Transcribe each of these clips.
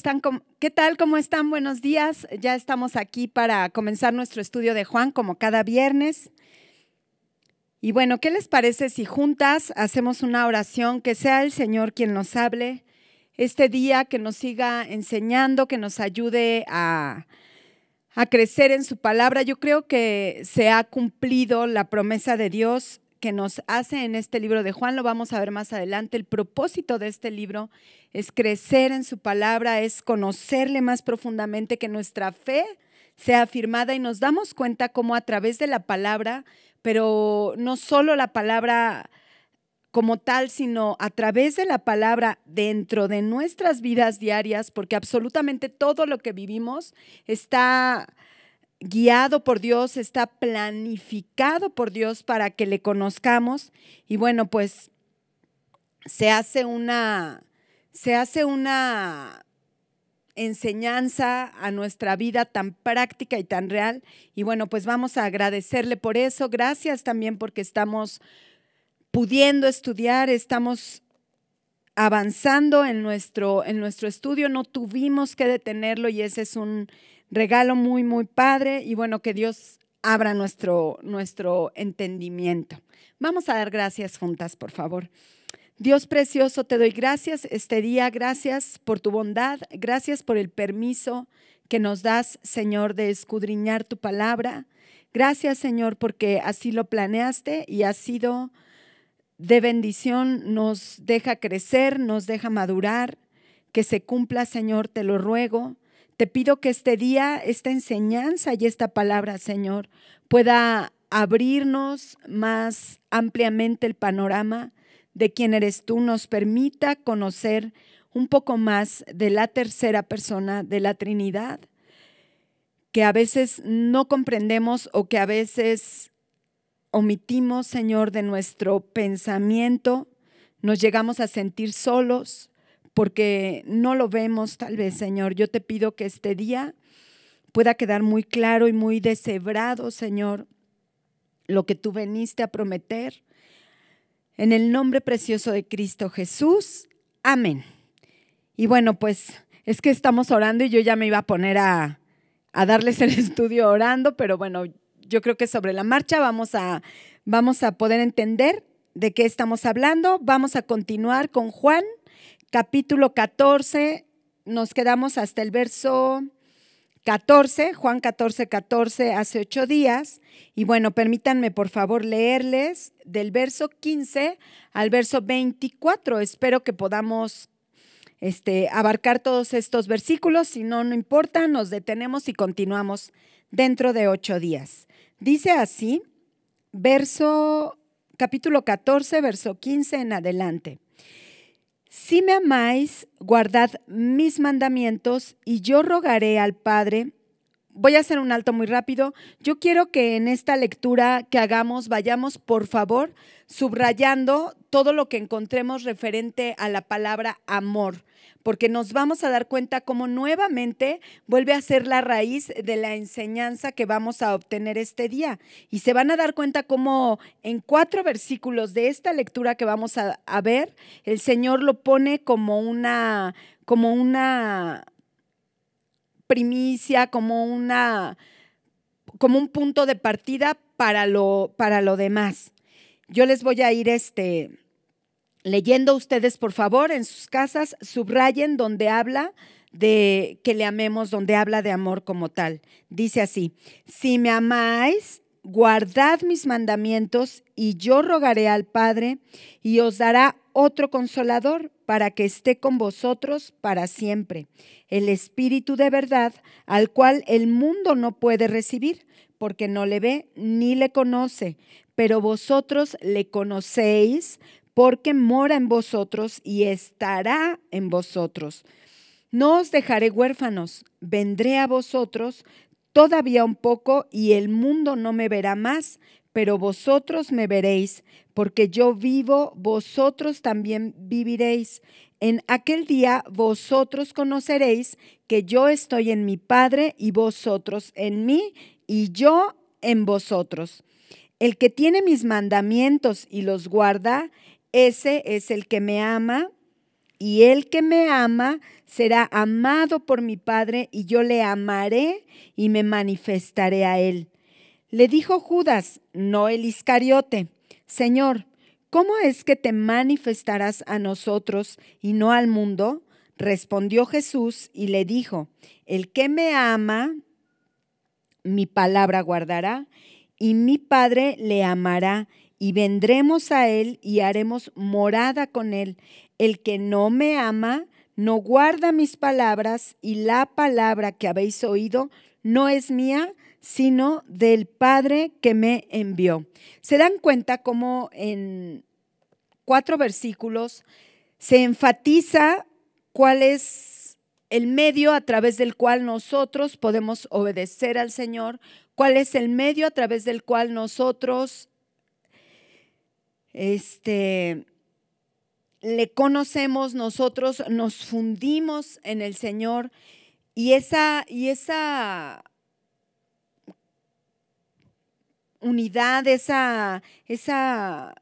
¿Qué, ¿Qué tal? ¿Cómo están? Buenos días. Ya estamos aquí para comenzar nuestro estudio de Juan como cada viernes. Y bueno, ¿qué les parece si juntas hacemos una oración? Que sea el Señor quien nos hable este día, que nos siga enseñando, que nos ayude a, a crecer en su palabra. Yo creo que se ha cumplido la promesa de Dios que nos hace en este libro de Juan, lo vamos a ver más adelante. El propósito de este libro es crecer en su palabra, es conocerle más profundamente, que nuestra fe sea afirmada y nos damos cuenta cómo a través de la palabra, pero no solo la palabra como tal, sino a través de la palabra dentro de nuestras vidas diarias, porque absolutamente todo lo que vivimos está guiado por Dios, está planificado por Dios para que le conozcamos. Y bueno, pues se hace una, se hace una enseñanza a nuestra vida tan práctica y tan real. Y bueno, pues vamos a agradecerle por eso. Gracias también porque estamos pudiendo estudiar, estamos avanzando en nuestro, en nuestro estudio, no tuvimos que detenerlo y ese es un regalo muy, muy padre y bueno, que Dios abra nuestro, nuestro entendimiento. Vamos a dar gracias juntas, por favor. Dios precioso, te doy gracias este día, gracias por tu bondad, gracias por el permiso que nos das, Señor, de escudriñar tu palabra. Gracias, Señor, porque así lo planeaste y ha sido de bendición, nos deja crecer, nos deja madurar, que se cumpla, Señor, te lo ruego te pido que este día, esta enseñanza y esta palabra, Señor, pueda abrirnos más ampliamente el panorama de quién eres tú, nos permita conocer un poco más de la tercera persona de la Trinidad, que a veces no comprendemos o que a veces omitimos, Señor, de nuestro pensamiento, nos llegamos a sentir solos, porque no lo vemos tal vez, Señor. Yo te pido que este día pueda quedar muy claro y muy deshebrado, Señor, lo que tú veniste a prometer. En el nombre precioso de Cristo Jesús. Amén. Y bueno, pues es que estamos orando y yo ya me iba a poner a, a darles el estudio orando, pero bueno, yo creo que sobre la marcha vamos a, vamos a poder entender de qué estamos hablando. Vamos a continuar con Juan capítulo 14, nos quedamos hasta el verso 14, Juan 14, 14, hace ocho días. Y bueno, permítanme por favor leerles del verso 15 al verso 24. Espero que podamos este, abarcar todos estos versículos. Si no, no importa, nos detenemos y continuamos dentro de ocho días. Dice así, verso capítulo 14, verso 15 en adelante. Si me amáis, guardad mis mandamientos, y yo rogaré al Padre, voy a hacer un alto muy rápido. Yo quiero que en esta lectura que hagamos vayamos, por favor, subrayando todo lo que encontremos referente a la palabra amor, porque nos vamos a dar cuenta cómo nuevamente vuelve a ser la raíz de la enseñanza que vamos a obtener este día. Y se van a dar cuenta cómo en cuatro versículos de esta lectura que vamos a, a ver, el Señor lo pone como una, como una primicia, como una como un punto de partida para lo para lo demás. Yo les voy a ir este leyendo ustedes, por favor, en sus casas subrayen donde habla de que le amemos, donde habla de amor como tal. Dice así: Si me amáis, guardad mis mandamientos y yo rogaré al Padre y os dará otro consolador para que esté con vosotros para siempre, el Espíritu de verdad, al cual el mundo no puede recibir, porque no le ve ni le conoce, pero vosotros le conocéis porque mora en vosotros y estará en vosotros. No os dejaré huérfanos, vendré a vosotros todavía un poco y el mundo no me verá más, pero vosotros me veréis, porque yo vivo, vosotros también viviréis. En aquel día vosotros conoceréis que yo estoy en mi Padre y vosotros en mí y yo en vosotros. El que tiene mis mandamientos y los guarda, ese es el que me ama. Y el que me ama será amado por mi Padre y yo le amaré y me manifestaré a él. Le dijo Judas, no el Iscariote Señor, ¿cómo es que te manifestarás a nosotros y no al mundo? Respondió Jesús y le dijo, el que me ama, mi palabra guardará, y mi Padre le amará, y vendremos a él y haremos morada con él. El que no me ama, no guarda mis palabras, y la palabra que habéis oído no es mía, sino del Padre que me envió. ¿Se dan cuenta cómo en cuatro versículos se enfatiza cuál es el medio a través del cual nosotros podemos obedecer al Señor, cuál es el medio a través del cual nosotros este, le conocemos, nosotros nos fundimos en el Señor y esa, y esa unidad, esa, esa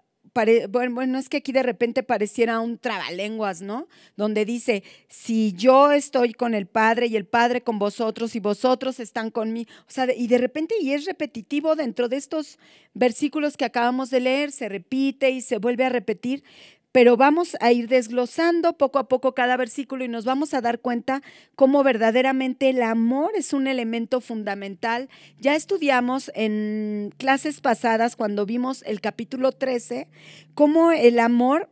bueno bueno, es que aquí de repente pareciera un trabalenguas, ¿no? Donde dice, si yo estoy con el Padre y el Padre con vosotros y vosotros están conmigo. O sea, y de repente, y es repetitivo dentro de estos versículos que acabamos de leer, se repite y se vuelve a repetir, pero vamos a ir desglosando poco a poco cada versículo y nos vamos a dar cuenta cómo verdaderamente el amor es un elemento fundamental. Ya estudiamos en clases pasadas cuando vimos el capítulo 13, cómo el amor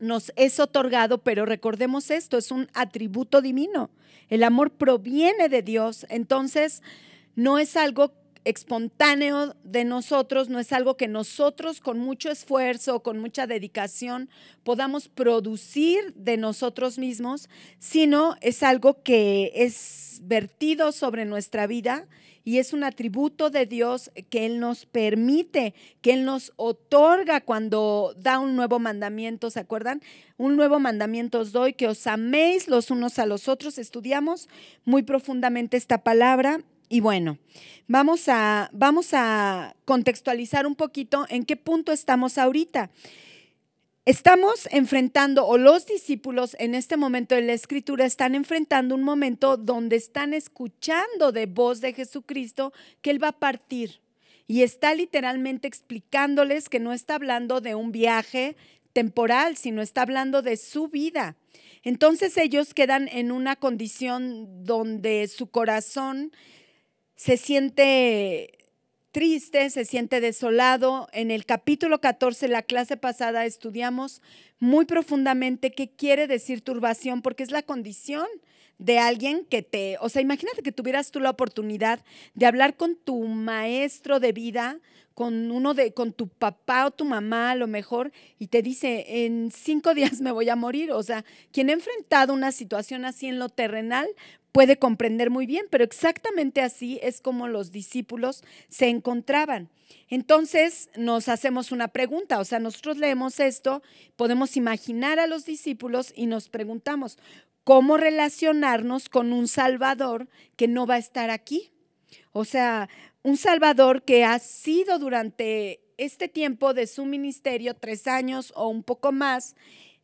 nos es otorgado, pero recordemos esto, es un atributo divino. El amor proviene de Dios, entonces no es algo espontáneo de nosotros, no es algo que nosotros con mucho esfuerzo, con mucha dedicación podamos producir de nosotros mismos, sino es algo que es vertido sobre nuestra vida y es un atributo de Dios que Él nos permite, que Él nos otorga cuando da un nuevo mandamiento, ¿se acuerdan? Un nuevo mandamiento os doy, que os améis los unos a los otros. Estudiamos muy profundamente esta palabra y bueno, vamos a, vamos a contextualizar un poquito en qué punto estamos ahorita. Estamos enfrentando, o los discípulos en este momento de la escritura están enfrentando un momento donde están escuchando de voz de Jesucristo que Él va a partir. Y está literalmente explicándoles que no está hablando de un viaje temporal, sino está hablando de su vida. Entonces ellos quedan en una condición donde su corazón se siente triste, se siente desolado. En el capítulo 14, la clase pasada, estudiamos muy profundamente qué quiere decir turbación, porque es la condición de alguien que te, o sea, imagínate que tuvieras tú la oportunidad de hablar con tu maestro de vida, con uno de, con tu papá o tu mamá a lo mejor, y te dice, en cinco días me voy a morir. O sea, quien ha enfrentado una situación así en lo terrenal puede comprender muy bien, pero exactamente así es como los discípulos se encontraban. Entonces nos hacemos una pregunta, o sea, nosotros leemos esto, podemos imaginar a los discípulos y nos preguntamos, ¿cómo relacionarnos con un Salvador que no va a estar aquí? O sea, un Salvador que ha sido durante este tiempo de su ministerio, tres años o un poco más,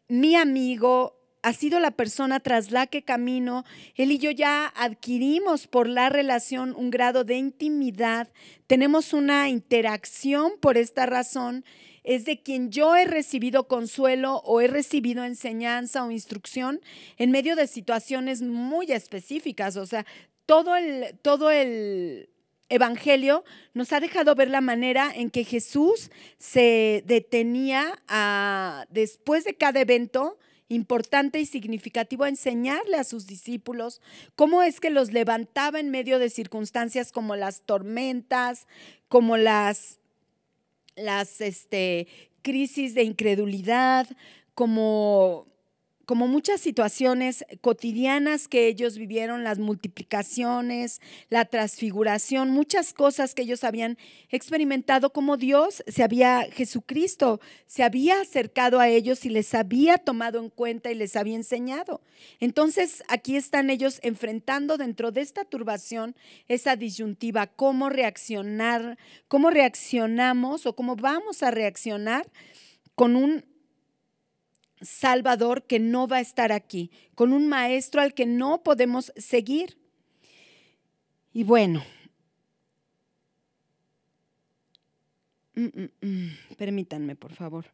mi amigo, ha sido la persona tras la que camino. Él y yo ya adquirimos por la relación un grado de intimidad, tenemos una interacción por esta razón. Es de quien yo he recibido consuelo o he recibido enseñanza o instrucción en medio de situaciones muy específicas. O sea, todo el, todo el Evangelio nos ha dejado ver la manera en que Jesús se detenía ah, después de cada evento importante y significativo enseñarle a sus discípulos cómo es que los levantaba en medio de circunstancias como las tormentas, como las, las este, crisis de incredulidad, como como muchas situaciones cotidianas que ellos vivieron, las multiplicaciones, la transfiguración, muchas cosas que ellos habían experimentado como Dios, se había Jesucristo se había acercado a ellos y les había tomado en cuenta y les había enseñado. Entonces, aquí están ellos enfrentando dentro de esta turbación esa disyuntiva, cómo reaccionar, cómo reaccionamos o cómo vamos a reaccionar con un Salvador que no va a estar aquí, con un maestro al que no podemos seguir. Y bueno, mm, mm, mm, permítanme, por favor.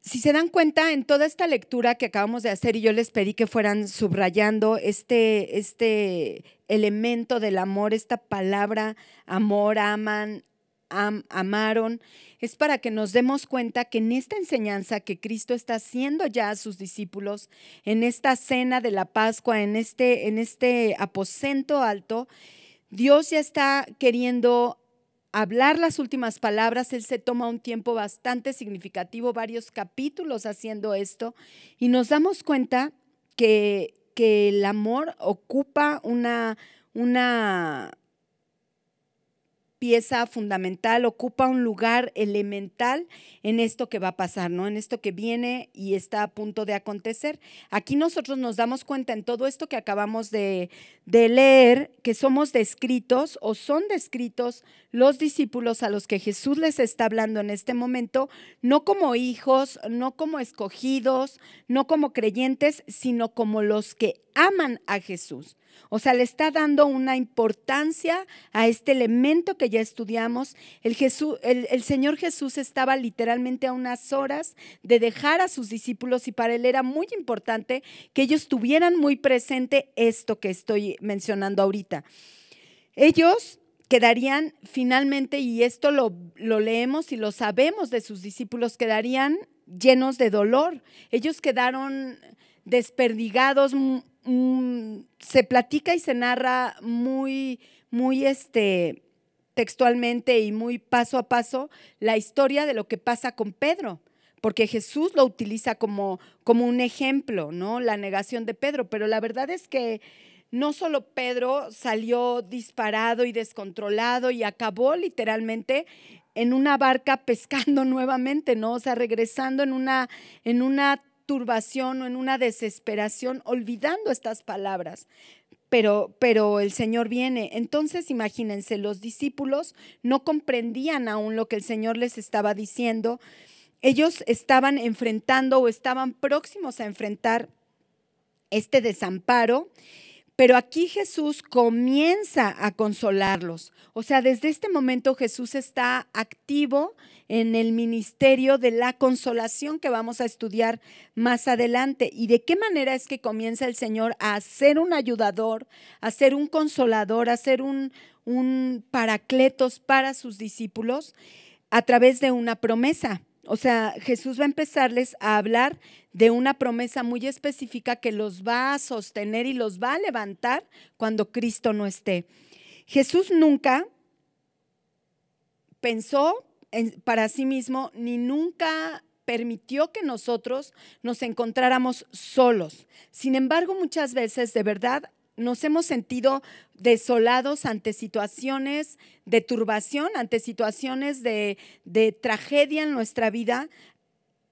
Si se dan cuenta, en toda esta lectura que acabamos de hacer, y yo les pedí que fueran subrayando este, este elemento del amor, esta palabra, amor, aman, amaron, es para que nos demos cuenta que en esta enseñanza que Cristo está haciendo ya a sus discípulos, en esta cena de la Pascua, en este, en este aposento alto, Dios ya está queriendo hablar las últimas palabras, Él se toma un tiempo bastante significativo, varios capítulos haciendo esto, y nos damos cuenta que, que el amor ocupa una, una pieza fundamental, ocupa un lugar elemental en esto que va a pasar, ¿no? En esto que viene y está a punto de acontecer. Aquí nosotros nos damos cuenta en todo esto que acabamos de, de leer, que somos descritos o son descritos los discípulos a los que Jesús les está hablando en este momento, no como hijos, no como escogidos, no como creyentes, sino como los que aman a Jesús. O sea, le está dando una importancia a este elemento que ya estudiamos. El, Jesús, el, Señor Jesús estaba literalmente a unas horas de dejar a sus discípulos y para él era muy importante que ellos tuvieran muy presente esto que estoy mencionando ahorita. Ellos quedarían finalmente, y esto lo, lo leemos y lo sabemos de sus discípulos, quedarían llenos de dolor. Ellos quedaron desperdigados se platica y se narra muy, muy este, textualmente y muy paso a paso la historia de lo que pasa con Pedro porque Jesús lo utiliza como, como, un ejemplo, ¿no? La negación de Pedro, pero la verdad es que no solo Pedro salió disparado y descontrolado y acabó literalmente en una barca pescando nuevamente, ¿no? O sea, regresando en una, en una turbación o en una desesperación olvidando estas palabras. Pero, pero el Señor viene. Entonces, imagínense, los discípulos no comprendían aún lo que el Señor les estaba diciendo. Ellos estaban enfrentando o estaban próximos a enfrentar este desamparo pero aquí Jesús comienza a consolarlos. O sea, desde este momento Jesús está activo en el ministerio de la consolación que vamos a estudiar más adelante. ¿Y de qué manera es que comienza el Señor a ser un ayudador, a ser un consolador, a ser un, un paracletos para sus discípulos? A través de una promesa. O sea, Jesús va a empezarles a hablar de una promesa muy específica que los va a sostener y los va a levantar cuando Cristo no esté. Jesús nunca pensó para sí mismo ni nunca permitió que nosotros nos encontráramos solos. Sin embargo, muchas veces de verdad nos hemos sentido desolados ante situaciones de turbación, ante situaciones de, tragedia en nuestra vida,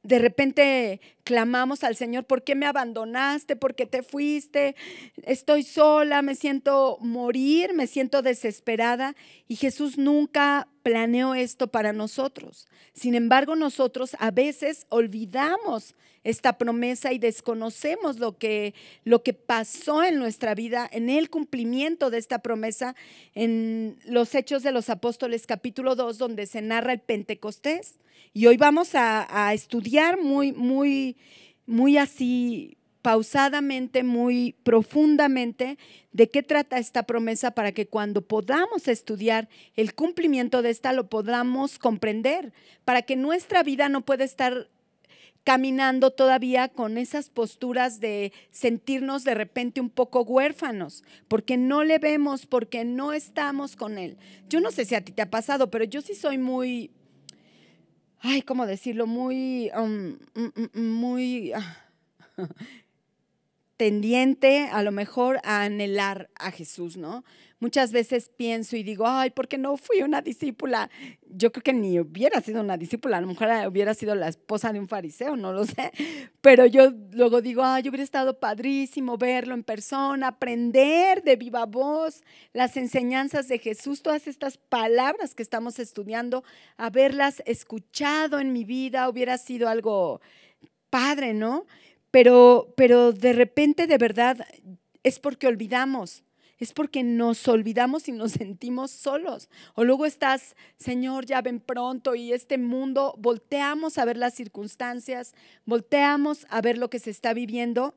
de repente clamamos al Señor, ¿por qué me abandonaste? ¿Por qué te fuiste? Estoy sola, me siento morir, me siento desesperada. Y Jesús nunca planeó esto para nosotros. Sin embargo, nosotros a veces olvidamos esta promesa y desconocemos lo que, lo que pasó en nuestra vida, en el cumplimiento de esta promesa en los Hechos de los Apóstoles capítulo 2, donde se narra el Pentecostés. Y hoy vamos a, estudiar muy, muy, muy así pausadamente, muy profundamente, de qué trata esta promesa para que cuando podamos estudiar el cumplimiento de esta lo podamos comprender, para que nuestra vida no pueda estar caminando todavía con esas posturas de sentirnos de repente un poco huérfanos, porque no le vemos, porque no estamos con él. Yo no sé si a ti te ha pasado, pero yo sí soy muy ay, ¿cómo decirlo? Muy, um, mm, mm, mm, muy, ah, tendiente a lo mejor a anhelar a Jesús, ¿no? Muchas veces pienso y digo, ay, ¿por qué no fui una discípula? Yo creo que ni hubiera sido una discípula, a lo mejor eh, hubiera sido la esposa de un fariseo, no lo sé, pero yo luego digo, ay, yo hubiera estado padrísimo verlo en persona, aprender de viva voz las enseñanzas de Jesús, todas estas palabras que estamos estudiando, haberlas escuchado en mi vida, hubiera sido algo padre, ¿no? pero, de repente de verdad es porque olvidamos, es porque nos olvidamos y nos sentimos solos. O luego estás, Señor, ya ven pronto y este mundo, volteamos a ver las circunstancias, volteamos a ver lo que se está viviendo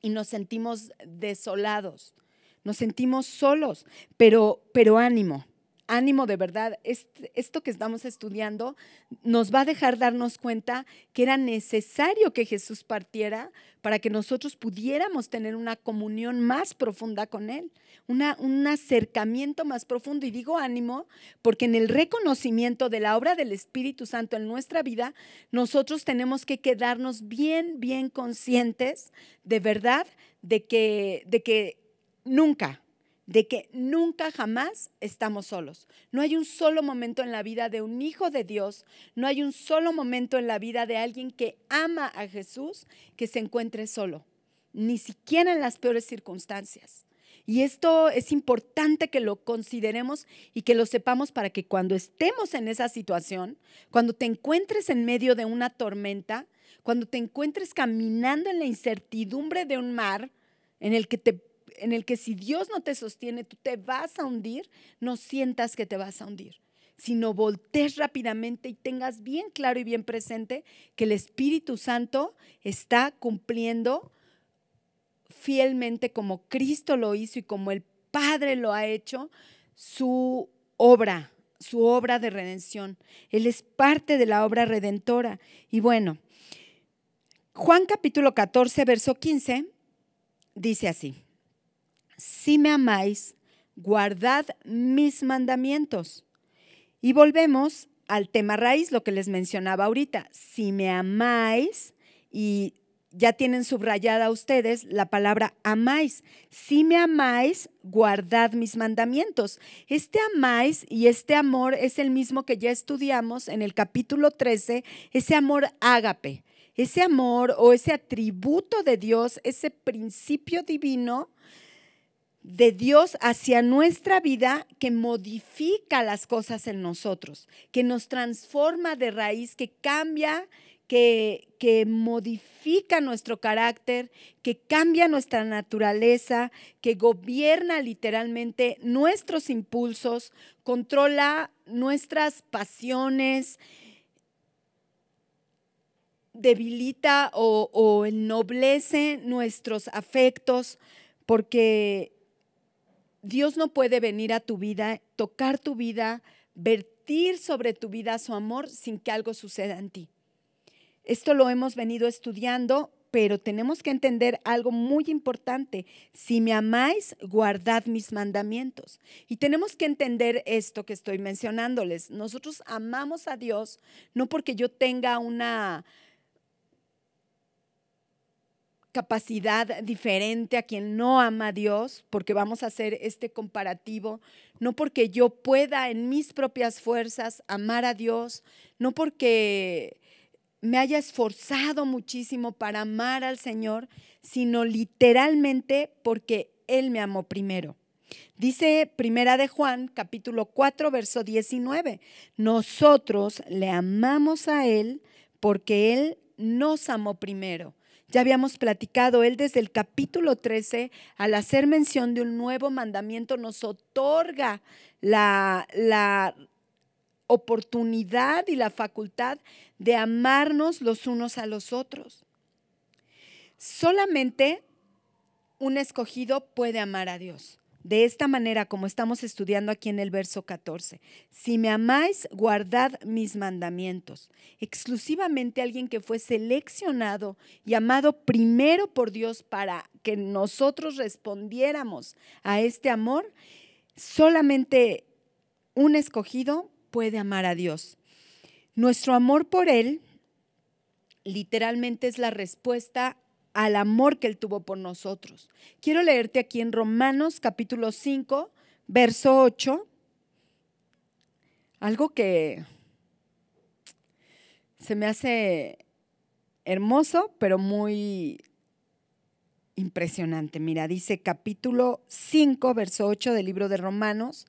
y nos sentimos desolados, nos sentimos solos, pero, pero ánimo, ánimo de verdad, esto que estamos estudiando nos va a dejar darnos cuenta que era necesario que Jesús partiera para que nosotros pudiéramos tener una comunión más profunda con Él, un acercamiento más profundo. Y digo ánimo porque en el reconocimiento de la obra del Espíritu Santo en nuestra vida, nosotros tenemos que quedarnos bien, bien conscientes de verdad de que, de que nunca de que nunca jamás estamos solos. No hay un solo momento en la vida de un hijo de Dios, no hay un solo momento en la vida de alguien que ama a Jesús que se encuentre solo, ni siquiera en las peores circunstancias. Y esto es importante que lo consideremos y que lo sepamos para que cuando estemos en esa situación, cuando te encuentres en medio de una tormenta, cuando te encuentres caminando en la incertidumbre de un mar en el que te en el que si Dios no te sostiene, tú te vas a hundir, no sientas que te vas a hundir, sino voltees rápidamente y tengas bien claro y bien presente que el Espíritu Santo está cumpliendo fielmente como Cristo lo hizo y como el Padre lo ha hecho, su obra, su obra de redención. Él es parte de la obra redentora. Y bueno, Juan capítulo 14, verso 15, dice así si me amáis, guardad mis mandamientos. Y volvemos al tema raíz, lo que les mencionaba ahorita. Si me amáis, y ya tienen subrayada ustedes la palabra amáis. Si me amáis, guardad mis mandamientos. Este amáis y este amor es el mismo que ya estudiamos en el capítulo 13, ese amor ágape, ese amor o ese atributo de Dios, ese principio divino de Dios hacia nuestra vida que modifica las cosas en nosotros, que nos transforma de raíz, que cambia, que, que, modifica nuestro carácter, que cambia nuestra naturaleza, que gobierna literalmente nuestros impulsos, controla nuestras pasiones, debilita o, o ennoblece nuestros afectos, porque Dios no puede venir a tu vida, tocar tu vida, vertir sobre tu vida su amor sin que algo suceda en ti. Esto lo hemos venido estudiando, pero tenemos que entender algo muy importante. Si me amáis, guardad mis mandamientos. Y tenemos que entender esto que estoy mencionándoles. Nosotros amamos a Dios no porque yo tenga una capacidad diferente a quien no ama a Dios, porque vamos a hacer este comparativo, no porque yo pueda en mis propias fuerzas amar a Dios, no porque me haya esforzado muchísimo para amar al Señor, sino literalmente porque Él me amó primero. Dice Primera de Juan, capítulo 4, verso 19, nosotros le amamos a Él porque Él nos amó primero. Ya habíamos platicado, él desde el capítulo 13, al hacer mención de un nuevo mandamiento, nos otorga la, la oportunidad y la facultad de amarnos los unos a los otros. Solamente un escogido puede amar a Dios de esta manera como estamos estudiando aquí en el verso 14. Si me amáis, guardad mis mandamientos. Exclusivamente alguien que fue seleccionado y amado primero por Dios para que nosotros respondiéramos a este amor, solamente un escogido puede amar a Dios. Nuestro amor por Él literalmente es la respuesta al amor que Él tuvo por nosotros. Quiero leerte aquí en Romanos capítulo 5, verso 8, algo que se me hace hermoso, pero muy impresionante. Mira, dice capítulo 5, verso 8 del libro de Romanos,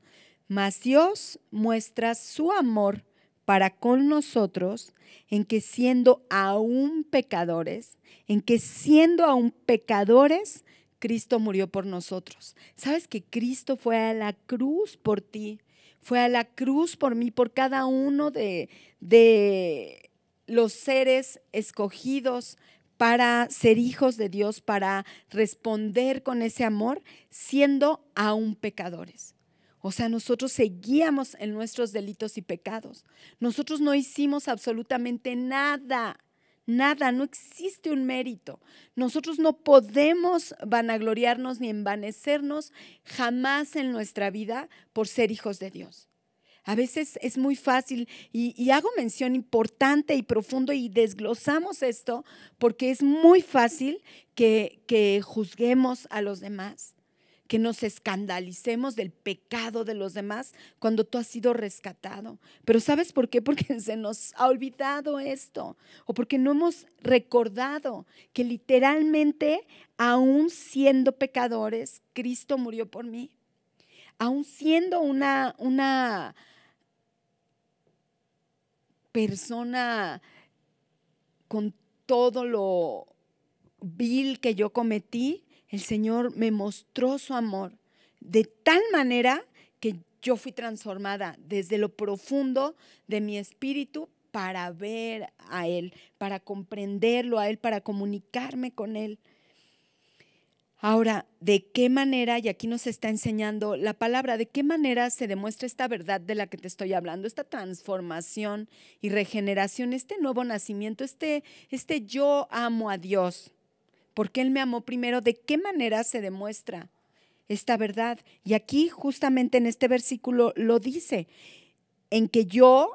mas Dios muestra su amor para con nosotros en que siendo aún pecadores, en que siendo aún pecadores, Cristo murió por nosotros. ¿Sabes que Cristo fue a la cruz por ti? Fue a la cruz por mí, por cada uno de, de los seres escogidos para ser hijos de Dios, para responder con ese amor, siendo aún pecadores. O sea, nosotros seguíamos en nuestros delitos y pecados. Nosotros no hicimos absolutamente nada, nada, no existe un mérito. Nosotros no podemos vanagloriarnos ni envanecernos jamás en nuestra vida por ser hijos de Dios. A veces es muy fácil y, hago mención importante y profundo y desglosamos esto porque es muy fácil que juzguemos a los demás que nos escandalicemos del pecado de los demás cuando tú has sido rescatado. Pero ¿sabes por qué? Porque se nos ha olvidado esto o porque no hemos recordado que literalmente, aún siendo pecadores, Cristo murió por mí. Aún siendo una, una persona con todo lo vil que yo cometí, el Señor me mostró su amor de tal manera que yo fui transformada desde lo profundo de mi espíritu para ver a Él, para comprenderlo a Él, para comunicarme con Él. Ahora, ¿de qué manera, y aquí nos está enseñando la palabra, de qué manera se demuestra esta verdad de la que te estoy hablando, esta transformación y regeneración, este nuevo nacimiento, este, este yo amo a Dios? porque Él me amó primero, ¿de qué manera se demuestra esta verdad? Y aquí justamente en este versículo lo dice, en que yo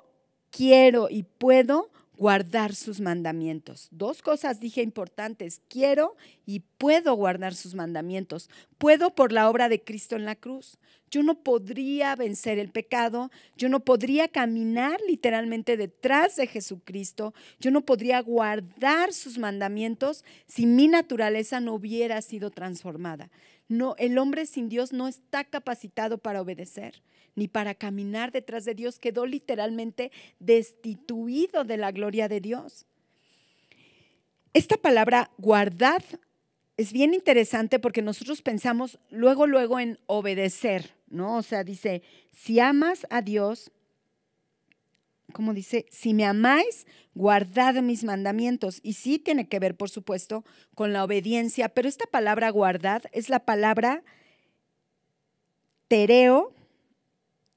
quiero y puedo guardar sus mandamientos. Dos cosas dije importantes. Quiero y puedo guardar sus mandamientos. Puedo por la obra de Cristo en la cruz. Yo no podría vencer el pecado. Yo no podría caminar literalmente detrás de Jesucristo. Yo no podría guardar sus mandamientos si mi naturaleza no hubiera sido transformada. No, el hombre sin Dios no está capacitado para obedecer, ni para caminar detrás de Dios. Quedó literalmente destituido de la gloria de Dios. Esta palabra guardad es bien interesante porque nosotros pensamos luego, luego en obedecer, ¿no? O sea, dice, si amas a Dios, como dice, si me amáis, guardad mis mandamientos. Y sí tiene que ver, por supuesto, con la obediencia, pero esta palabra guardad es la palabra tereo,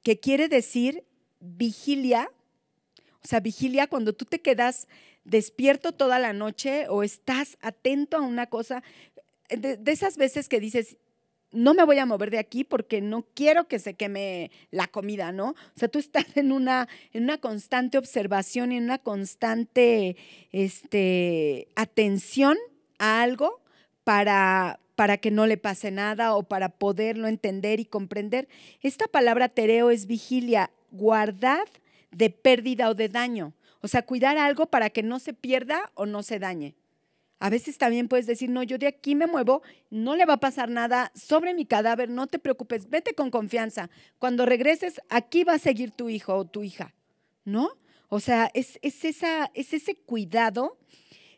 que quiere decir vigilia. O sea, vigilia cuando tú te quedas despierto toda la noche o estás atento a una cosa. de esas veces que dices, no me voy a mover de aquí porque no quiero que se queme la comida, ¿no? O sea, tú estás en una, en una constante observación y en una constante este, atención a algo para, para que no le pase nada o para poderlo entender y comprender. Esta palabra tereo es vigilia, guardad de pérdida o de daño. O sea, cuidar algo para que no se pierda o no se dañe. A veces también puedes decir, no, yo de aquí me muevo, no le va a pasar nada sobre mi cadáver, no te preocupes, vete con confianza. Cuando regreses, aquí va a seguir tu hijo o tu hija, ¿no? O sea, es, esa, es ese cuidado,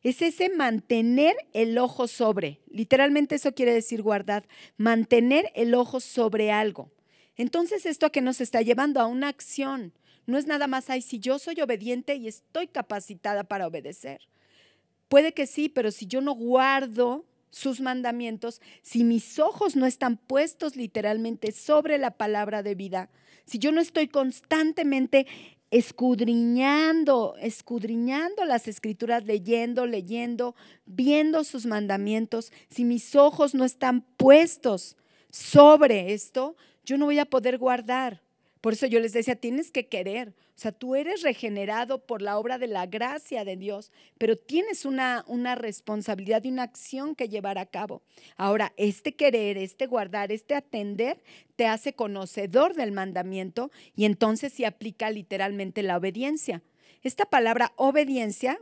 es ese mantener el ojo sobre. Literalmente eso quiere decir guardar, mantener el ojo sobre algo. Entonces, esto a que nos está llevando a una acción, no es nada más, ay, si yo soy obediente y estoy capacitada para obedecer. Puede que sí, pero si yo no guardo sus mandamientos, si mis ojos no están puestos literalmente sobre la palabra de vida, si yo no estoy constantemente escudriñando, escudriñando las escrituras, leyendo, leyendo, viendo sus mandamientos, si mis ojos no están puestos sobre esto, yo no voy a poder guardar. Por eso yo les decía, tienes que querer. O sea, tú eres regenerado por la obra de la gracia de Dios, pero tienes una, responsabilidad y una acción que llevar a cabo. Ahora, este querer, este guardar, este atender, te hace conocedor del mandamiento y entonces se aplica literalmente la obediencia. Esta palabra obediencia,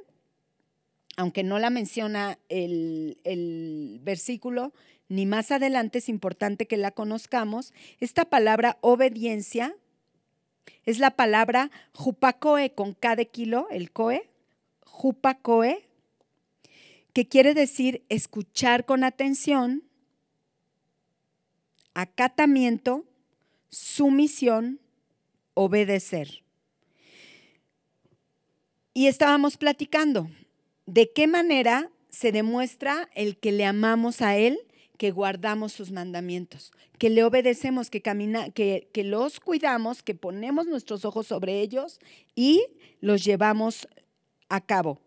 aunque no la menciona el, el versículo, ni más adelante es importante que la conozcamos, esta palabra obediencia es la palabra jupacoe con K de kilo, el coe, jupacoe, que quiere decir escuchar con atención, acatamiento, sumisión, obedecer. Y estábamos platicando de qué manera se demuestra el que le amamos a Él que guardamos sus mandamientos, que le obedecemos, que, camina, que, los cuidamos, que ponemos nuestros ojos sobre ellos y los llevamos a cabo.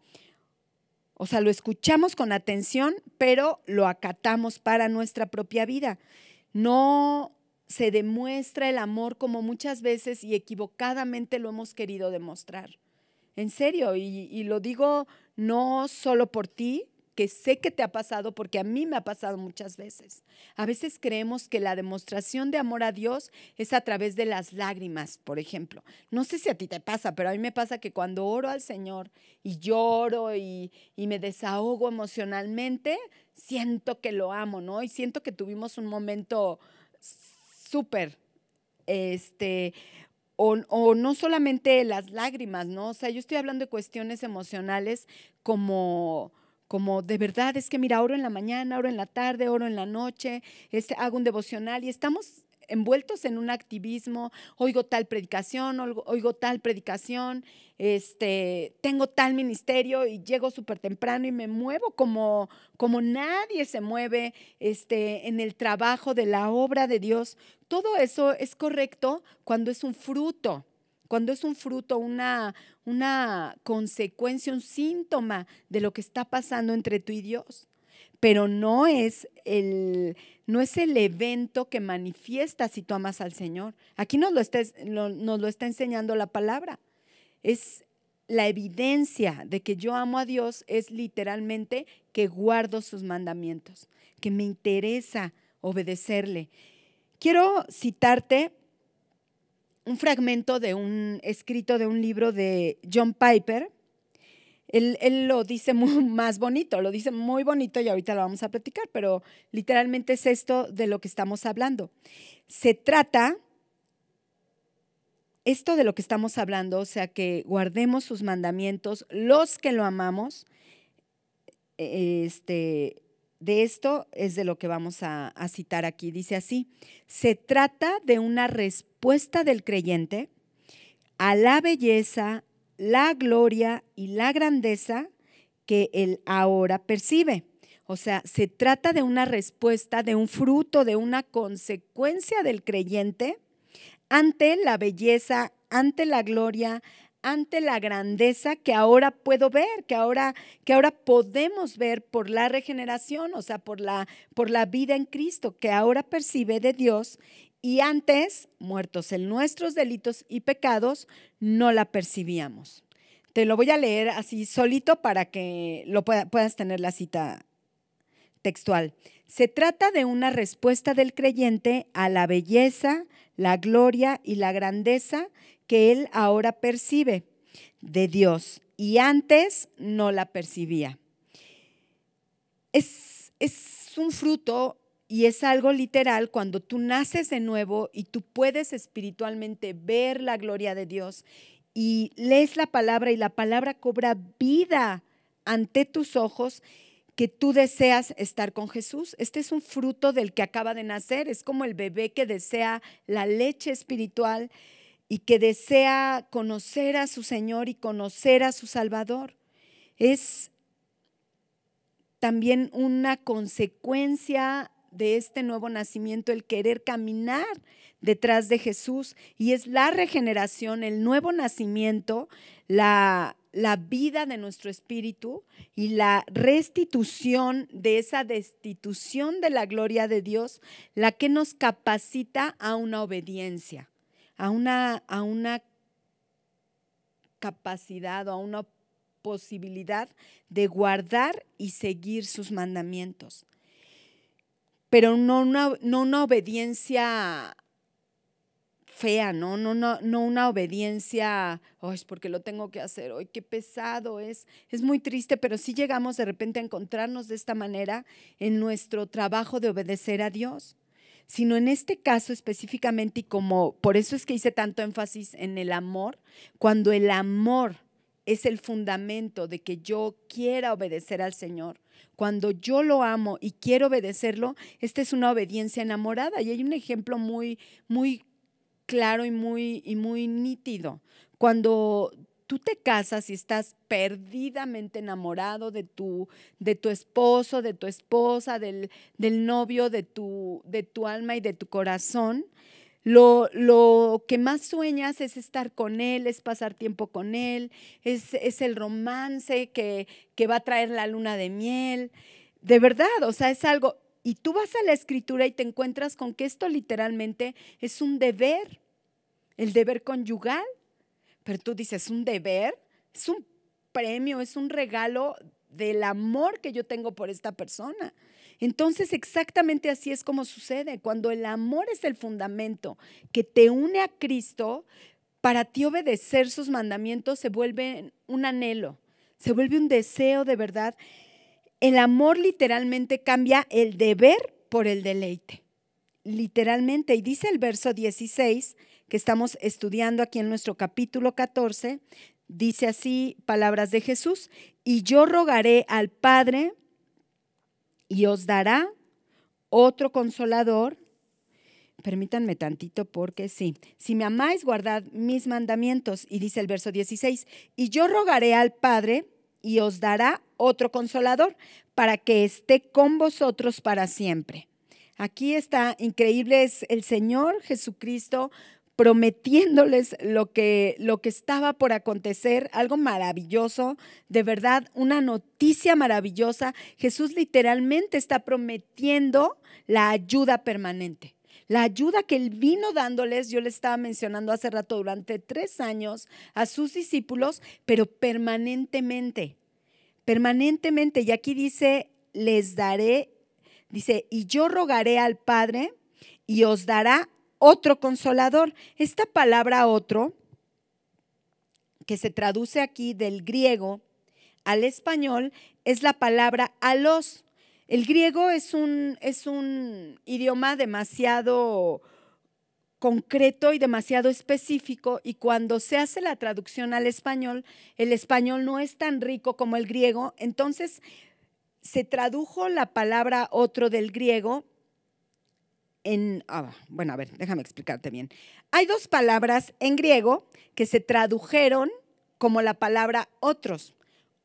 O sea, lo escuchamos con atención, pero lo acatamos para nuestra propia vida. No se demuestra el amor como muchas veces y equivocadamente lo hemos querido demostrar. En serio, y, y lo digo no solo por ti, sé que te ha pasado porque a mí me ha pasado muchas veces. A veces creemos que la demostración de amor a Dios es a través de las lágrimas, por ejemplo. No sé si a ti te pasa, pero a mí me pasa que cuando oro al Señor y lloro y, me desahogo emocionalmente, siento que lo amo, ¿no? Y siento que tuvimos un momento súper, este, o, o, no solamente las lágrimas, ¿no? O sea, yo estoy hablando de cuestiones emocionales como como de verdad es que mira, oro en la mañana, oro en la tarde, oro en la noche, este, hago un devocional y estamos envueltos en un activismo, oigo tal predicación, oigo, tal predicación, este, tengo tal ministerio y llego súper temprano y me muevo como, como nadie se mueve este, en el trabajo de la obra de Dios. Todo eso es correcto cuando es un fruto cuando es un fruto, una, una consecuencia, un síntoma de lo que está pasando entre tú y Dios. Pero no es, el, no es el evento que manifiesta si tú amas al Señor. Aquí nos lo, está, nos lo está enseñando la palabra. Es la evidencia de que yo amo a Dios es literalmente que guardo sus mandamientos, que me interesa obedecerle. Quiero citarte un fragmento de un escrito de un libro de John Piper. Él, lo dice muy, más bonito, lo dice muy bonito y ahorita lo vamos a platicar, pero literalmente es esto de lo que estamos hablando. Se trata, esto de lo que estamos hablando, o sea, que guardemos sus mandamientos, los que lo amamos, este, de esto es de lo que vamos a, citar aquí. Dice así, se trata de una respuesta del creyente a la belleza, la gloria y la grandeza que él ahora percibe. O sea, se trata de una respuesta, de un fruto, de una consecuencia del creyente ante la belleza, ante la gloria, ante la grandeza que ahora puedo ver, que ahora, que ahora podemos ver por la regeneración, o sea, por la, por la vida en Cristo, que ahora percibe de Dios y antes, muertos en nuestros delitos y pecados, no la percibíamos. Te lo voy a leer así solito para que lo puedas tener la cita textual. Se trata de una respuesta del creyente a la belleza, la gloria y la grandeza que él ahora percibe de Dios y antes no la percibía. Es, es un fruto y es algo literal cuando tú naces de nuevo y tú puedes espiritualmente ver la gloria de Dios y lees la palabra y la palabra cobra vida ante tus ojos que tú deseas estar con Jesús. Este es un fruto del que acaba de nacer, es como el bebé que desea la leche espiritual y que desea conocer a su Señor y conocer a su Salvador. Es también una consecuencia de este nuevo nacimiento el querer caminar detrás de Jesús y es la regeneración, el nuevo nacimiento, la, vida de nuestro espíritu y la restitución de esa destitución de la gloria de Dios, la que nos capacita a una obediencia a una, a una capacidad o a una posibilidad de guardar y seguir sus mandamientos, pero no una, no obediencia fea, ¿no? No, no, no una obediencia, es porque lo tengo que hacer, hoy qué pesado es, es muy triste, pero sí llegamos de repente a encontrarnos de esta manera en nuestro trabajo de obedecer a Dios sino en este caso específicamente y como por eso es que hice tanto énfasis en el amor, cuando el amor es el fundamento de que yo quiera obedecer al Señor, cuando yo lo amo y quiero obedecerlo, esta es una obediencia enamorada y hay un ejemplo muy muy claro y muy y muy nítido. Cuando tú te casas y estás perdidamente enamorado de tu, de tu esposo, de tu esposa, del, novio, de tu, de tu alma y de tu corazón, lo, que más sueñas es estar con él, es pasar tiempo con él, es, el romance que, que va a traer la luna de miel. De verdad, o sea, es algo. Y tú vas a la escritura y te encuentras con que esto literalmente es un deber, el deber conyugal pero tú dices, ¿es un deber, es un premio, es un regalo del amor que yo tengo por esta persona. Entonces, exactamente así es como sucede. Cuando el amor es el fundamento que te une a Cristo, para ti obedecer sus mandamientos se vuelve un anhelo, se vuelve un deseo de verdad. El amor literalmente cambia el deber por el deleite. Literalmente. Y dice el verso 16 que estamos estudiando aquí en nuestro capítulo 14, dice así palabras de Jesús, y yo rogaré al Padre y os dará otro consolador. Permítanme tantito porque sí. Si me amáis, guardad mis mandamientos. Y dice el verso 16, y yo rogaré al Padre y os dará otro consolador para que esté con vosotros para siempre. Aquí está increíble es el Señor Jesucristo prometiéndoles lo que, lo que estaba por acontecer, algo maravilloso, de verdad, una noticia maravillosa. Jesús literalmente está prometiendo la ayuda permanente. La ayuda que él vino dándoles, yo le estaba mencionando hace rato, durante tres años a sus discípulos, pero permanentemente, permanentemente. Y aquí dice, les daré, dice, y yo rogaré al Padre y os dará otro consolador. Esta palabra otro, que se traduce aquí del griego al español, es la palabra alos. El griego es un, es un idioma demasiado concreto y demasiado específico y cuando se hace la traducción al español, el español no es tan rico como el griego, entonces se tradujo la palabra otro del griego Ah, bueno, a ver, déjame explicarte bien. Hay dos palabras en griego que se tradujeron como la palabra otros.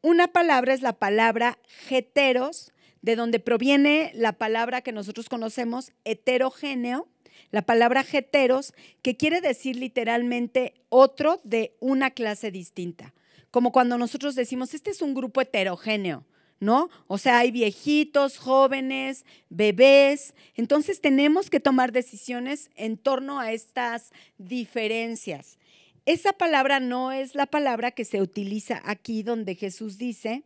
Una palabra es la palabra heteros, de donde proviene la palabra que nosotros conocemos heterogéneo, la palabra heteros, que quiere decir literalmente otro de una clase distinta. Como cuando nosotros decimos, este es un grupo heterogéneo. ¿no? O sea, hay viejitos, jóvenes, bebés. Entonces tenemos que tomar decisiones en torno a estas diferencias. Esa palabra no es la palabra que se utiliza aquí donde Jesús dice,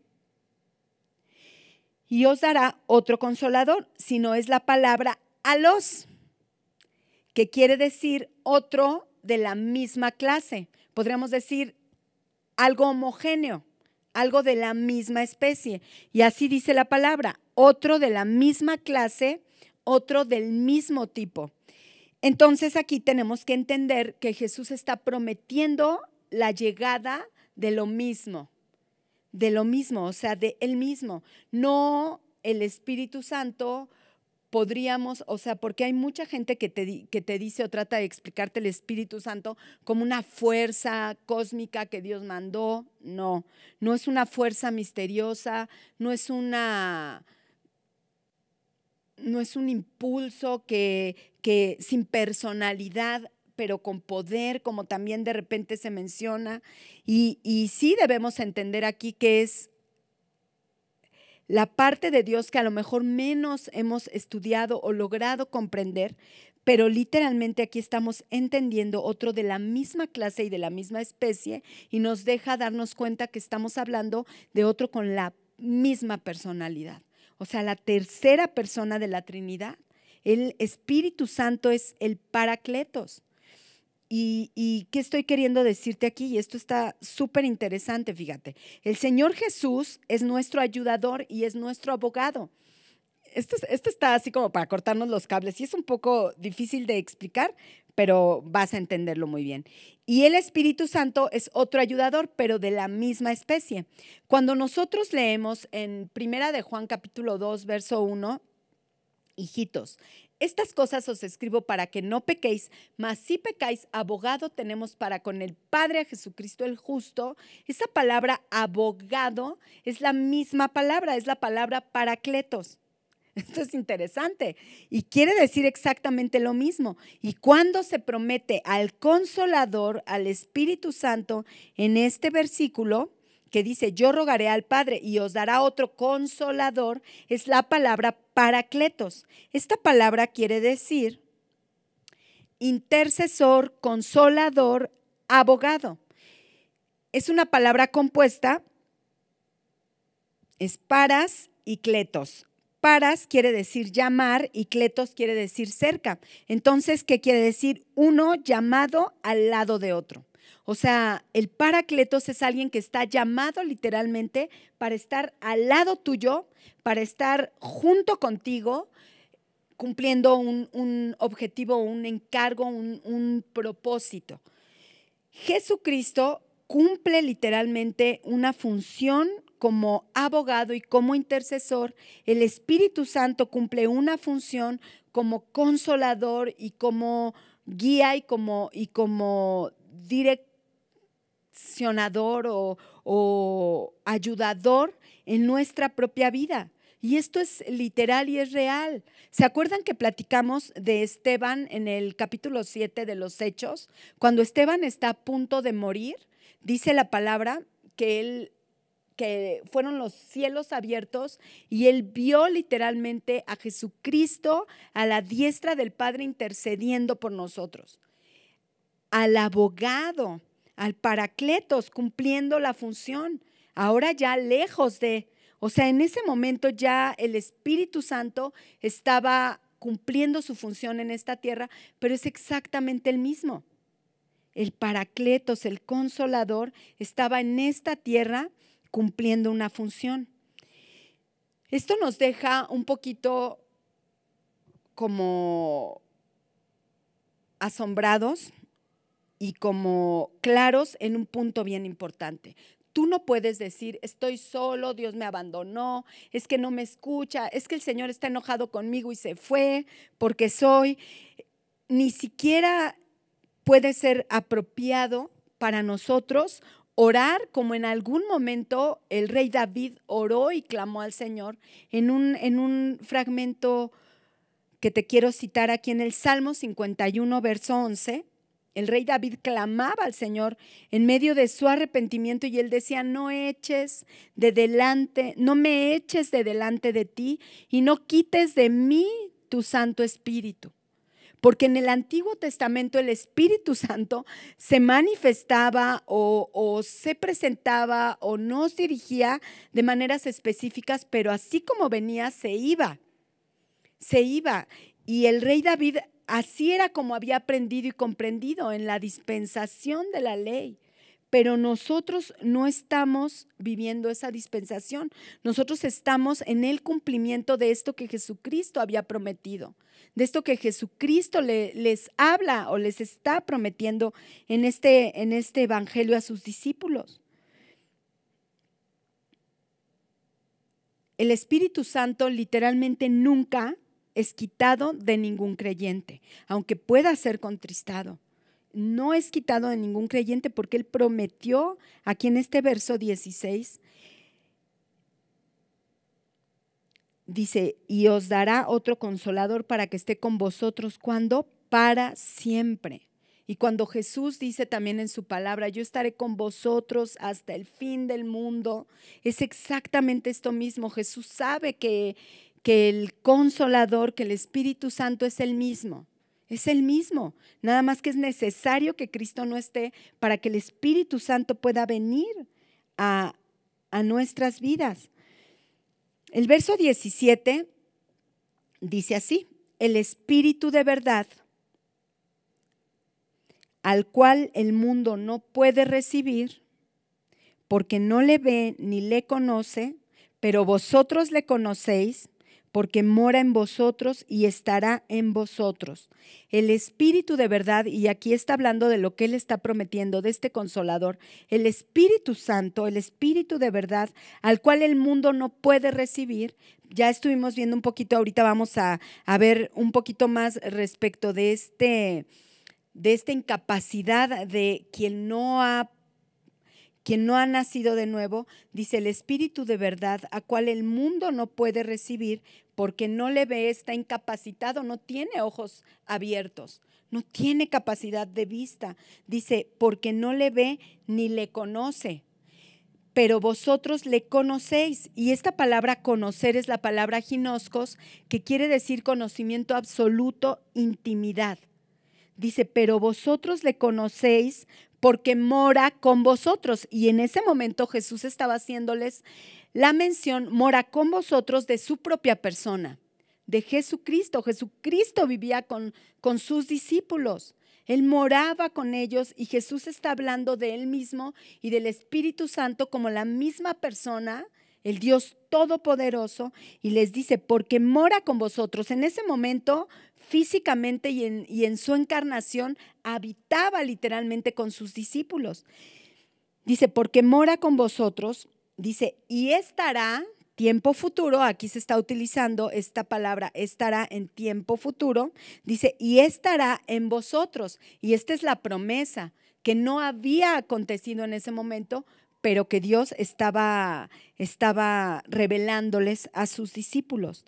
y os dará otro consolador, sino es la palabra a los, que quiere decir otro de la misma clase. Podríamos decir algo homogéneo algo de la misma especie. Y así dice la palabra, otro de la misma clase, otro del mismo tipo. Entonces aquí tenemos que entender que Jesús está prometiendo la llegada de lo mismo, de lo mismo, o sea, de él mismo, no el Espíritu Santo, podríamos, o sea, porque hay mucha gente que te, que te dice o trata de explicarte el Espíritu Santo como una fuerza cósmica que Dios mandó. No, no es una fuerza misteriosa, no es una no es un impulso que, que sin personalidad pero con poder, como también de repente se menciona. Y, y sí debemos entender aquí que es la parte de Dios que a lo mejor menos hemos estudiado o logrado comprender, pero literalmente aquí estamos entendiendo otro de la misma clase y de la misma especie y nos deja darnos cuenta que estamos hablando de otro con la misma personalidad. O sea, la tercera persona de la Trinidad. El Espíritu Santo es el Paracletos. Y, qué estoy queriendo decirte aquí, y esto está súper interesante, fíjate. El Señor Jesús es nuestro ayudador y es nuestro abogado. Esto, esto está así como para cortarnos los cables y es un poco difícil de explicar, pero vas a entenderlo muy bien. Y el Espíritu Santo es otro ayudador, pero de la misma especie. Cuando nosotros leemos en Primera de Juan capítulo 2, verso 1, Hijitos, estas cosas os escribo para que no pequéis, mas si pecáis, abogado tenemos para con el Padre a Jesucristo el justo. Esa palabra abogado es la misma palabra, es la palabra paracletos. Esto es interesante y quiere decir exactamente lo mismo. Y cuando se promete al consolador, al Espíritu Santo, en este versículo, que dice, yo rogaré al Padre y os dará otro consolador, es la palabra paracletos. Esta palabra quiere decir intercesor, consolador, abogado. Es una palabra compuesta, es paras y cletos. Paras quiere decir llamar y cletos quiere decir cerca. Entonces, ¿qué quiere decir? Uno llamado al lado de otro. O sea, el paracletos es alguien que está llamado literalmente para estar al lado tuyo, para estar junto contigo, cumpliendo un, objetivo, un encargo, un, propósito. Jesucristo cumple literalmente una función como abogado y como intercesor, el Espíritu Santo cumple una función como consolador y como guía y como, y como direccionador o, ayudador en nuestra propia vida. Y esto es literal y es real. ¿Se acuerdan que platicamos de Esteban en el capítulo 7 de los Hechos? Cuando Esteban está a punto de morir, dice la palabra que él que fueron los cielos abiertos y él vio literalmente a Jesucristo a la diestra del Padre intercediendo por nosotros al abogado, al paracletos, cumpliendo la función, ahora ya lejos de, o sea, en ese momento ya el Espíritu Santo estaba cumpliendo su función en esta tierra, pero es exactamente el mismo. El paracletos, el consolador, estaba en esta tierra cumpliendo una función. Esto nos deja un poquito como asombrados y como claros en un punto bien importante. Tú no puedes decir, estoy solo, Dios me abandonó, es que no me escucha, es que el Señor está enojado conmigo y se fue porque soy. Ni siquiera puede ser apropiado para nosotros orar como en algún momento el rey David oró y clamó al Señor en un, en un fragmento que te quiero citar aquí en el Salmo 51, verso 11. El rey David clamaba al Señor en medio de su arrepentimiento y él decía, no eches de delante, no me eches de delante de ti y no quites de mí tu Santo Espíritu. Porque en el Antiguo Testamento el Espíritu Santo se manifestaba o, o se presentaba o nos dirigía de maneras específicas, pero así como venía, se iba. Se iba. Y el rey David Así era como había aprendido y comprendido en la dispensación de la ley. Pero nosotros no estamos viviendo esa dispensación. Nosotros estamos en el cumplimiento de esto que Jesucristo había prometido, de esto que Jesucristo les habla o les está prometiendo en este, en este Evangelio a sus discípulos. El Espíritu Santo literalmente nunca es quitado de ningún creyente, aunque pueda ser contristado. No es quitado de ningún creyente porque Él prometió aquí en este verso 16, dice, y os dará otro consolador para que esté con vosotros cuando para siempre. Y cuando Jesús dice también en su palabra, yo estaré con vosotros hasta el fin del mundo, es exactamente esto mismo. Jesús sabe que que el consolador, que el Espíritu Santo es el mismo. Es el mismo, nada más que es necesario que Cristo no esté para que el Espíritu Santo pueda venir a, a nuestras vidas. El verso 17 dice así, el Espíritu de verdad, al cual el mundo no puede recibir, porque no le ve ni le conoce, pero vosotros le conocéis porque mora en vosotros y estará en vosotros. El Espíritu de verdad, y aquí está hablando de lo que Él está prometiendo, de este consolador, el Espíritu Santo, el Espíritu de verdad, al cual el mundo no puede recibir. Ya estuvimos viendo un poquito, ahorita vamos a, ver un poquito más respecto de este de esta incapacidad de quien no ha quien no ha nacido de nuevo, dice el Espíritu de verdad, a cual el mundo no puede recibir porque no le ve, está incapacitado, no tiene ojos abiertos, no tiene capacidad de vista. Dice, porque no le ve ni le conoce. Pero vosotros le conocéis. Y esta palabra conocer es la palabra ginoscos, que quiere decir conocimiento absoluto, intimidad. Dice, pero vosotros le conocéis porque mora con vosotros. Y en ese momento Jesús estaba haciéndoles la mención, mora con vosotros de su propia persona, de Jesucristo. Jesucristo vivía con, con sus discípulos. Él moraba con ellos y Jesús está hablando de Él mismo y del Espíritu Santo como la misma persona, el Dios Todopoderoso, y les dice, porque mora con vosotros. En ese momento físicamente y en, su encarnación habitaba literalmente con sus discípulos. Dice, porque mora con vosotros, dice, y estará, tiempo futuro, aquí se está utilizando esta palabra, estará en tiempo futuro, dice, y estará en vosotros. Y esta es la promesa que no había acontecido en ese momento, pero que Dios estaba, estaba revelándoles a sus discípulos.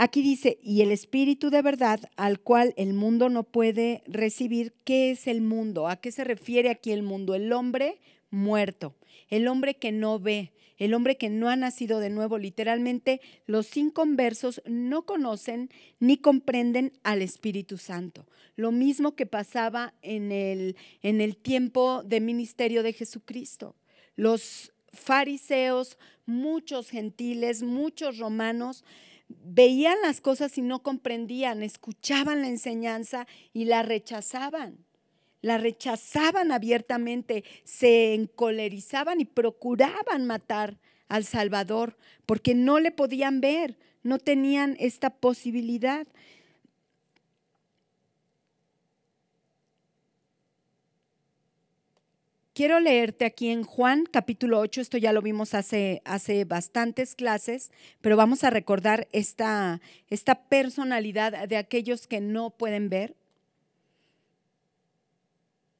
Aquí dice, y el espíritu de verdad al cual el mundo no puede recibir, ¿qué es el mundo? ¿A qué se refiere aquí el mundo? El hombre muerto, el hombre que no ve, el hombre que no ha nacido de nuevo. Literalmente, los inconversos no conocen ni comprenden al Espíritu Santo. Lo mismo que pasaba en el, en el tiempo de ministerio de Jesucristo. Los fariseos, muchos gentiles, muchos romanos, veían las cosas y no comprendían, escuchaban la enseñanza y la rechazaban. La rechazaban abiertamente, se encolerizaban y procuraban matar al Salvador porque no le podían ver, no tenían esta posibilidad. Quiero leerte aquí en Juan capítulo 8, esto ya lo vimos hace, hace bastantes clases, pero vamos a recordar esta, esta personalidad de aquellos que no pueden ver.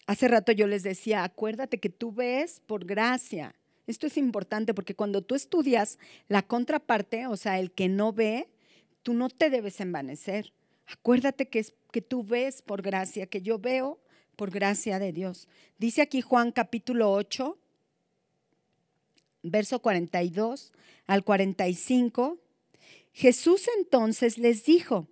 Hace rato yo les decía, acuérdate que tú ves por gracia. Esto es importante porque cuando tú estudias la contraparte, o sea, el que no ve, tú no te debes envanecer. Acuérdate que, es, que tú ves por gracia, que yo veo por gracia de Dios. Dice aquí Juan capítulo 8, verso 42 al 45. Jesús entonces les dijo,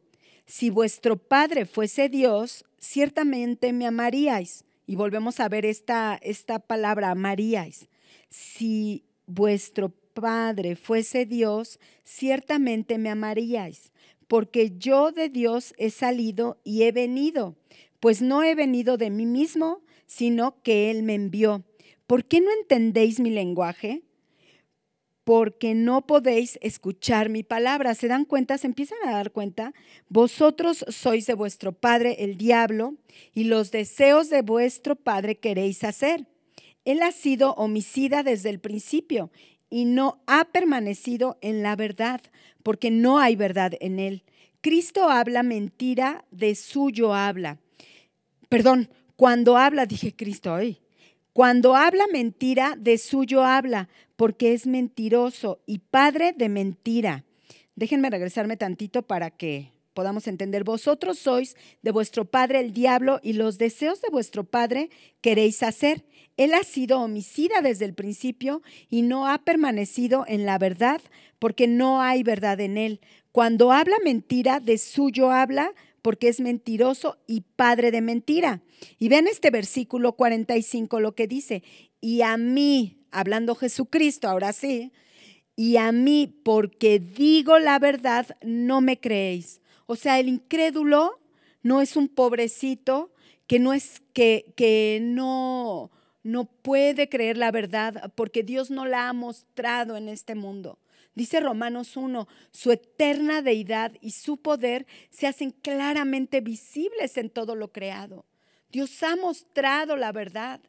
si vuestro Padre fuese Dios, ciertamente me amaríais. Y volvemos a ver esta, esta palabra, amaríais. Si vuestro Padre fuese Dios, ciertamente me amaríais, porque yo de Dios he salido y he venido pues no he venido de mí mismo, sino que Él me envió. ¿Por qué no entendéis mi lenguaje? Porque no podéis escuchar mi palabra. ¿Se dan cuenta? ¿Se empiezan a dar cuenta? Vosotros sois de vuestro padre el diablo y los deseos de vuestro padre queréis hacer. Él ha sido homicida desde el principio y no ha permanecido en la verdad, porque no hay verdad en él. Cristo habla mentira, de suyo habla perdón, cuando habla, dije Cristo hoy. Cuando habla mentira, de suyo habla, porque es mentiroso y padre de mentira. Déjenme regresarme tantito para que podamos entender. Vosotros sois de vuestro padre el diablo y los deseos de vuestro padre queréis hacer. Él ha sido homicida desde el principio y no ha permanecido en la verdad, porque no hay verdad en él. Cuando habla mentira, de suyo habla, porque es mentiroso y padre de mentira. Y vean este versículo 45 lo que dice, y a mí, hablando Jesucristo, ahora sí, y a mí, porque digo la verdad, no me creéis. O sea, el incrédulo no es un pobrecito que no es que, que no no puede creer la verdad porque Dios no la ha mostrado en este mundo. Dice Romanos 1, su eterna deidad y su poder se hacen claramente visibles en todo lo creado. Dios ha mostrado la verdad.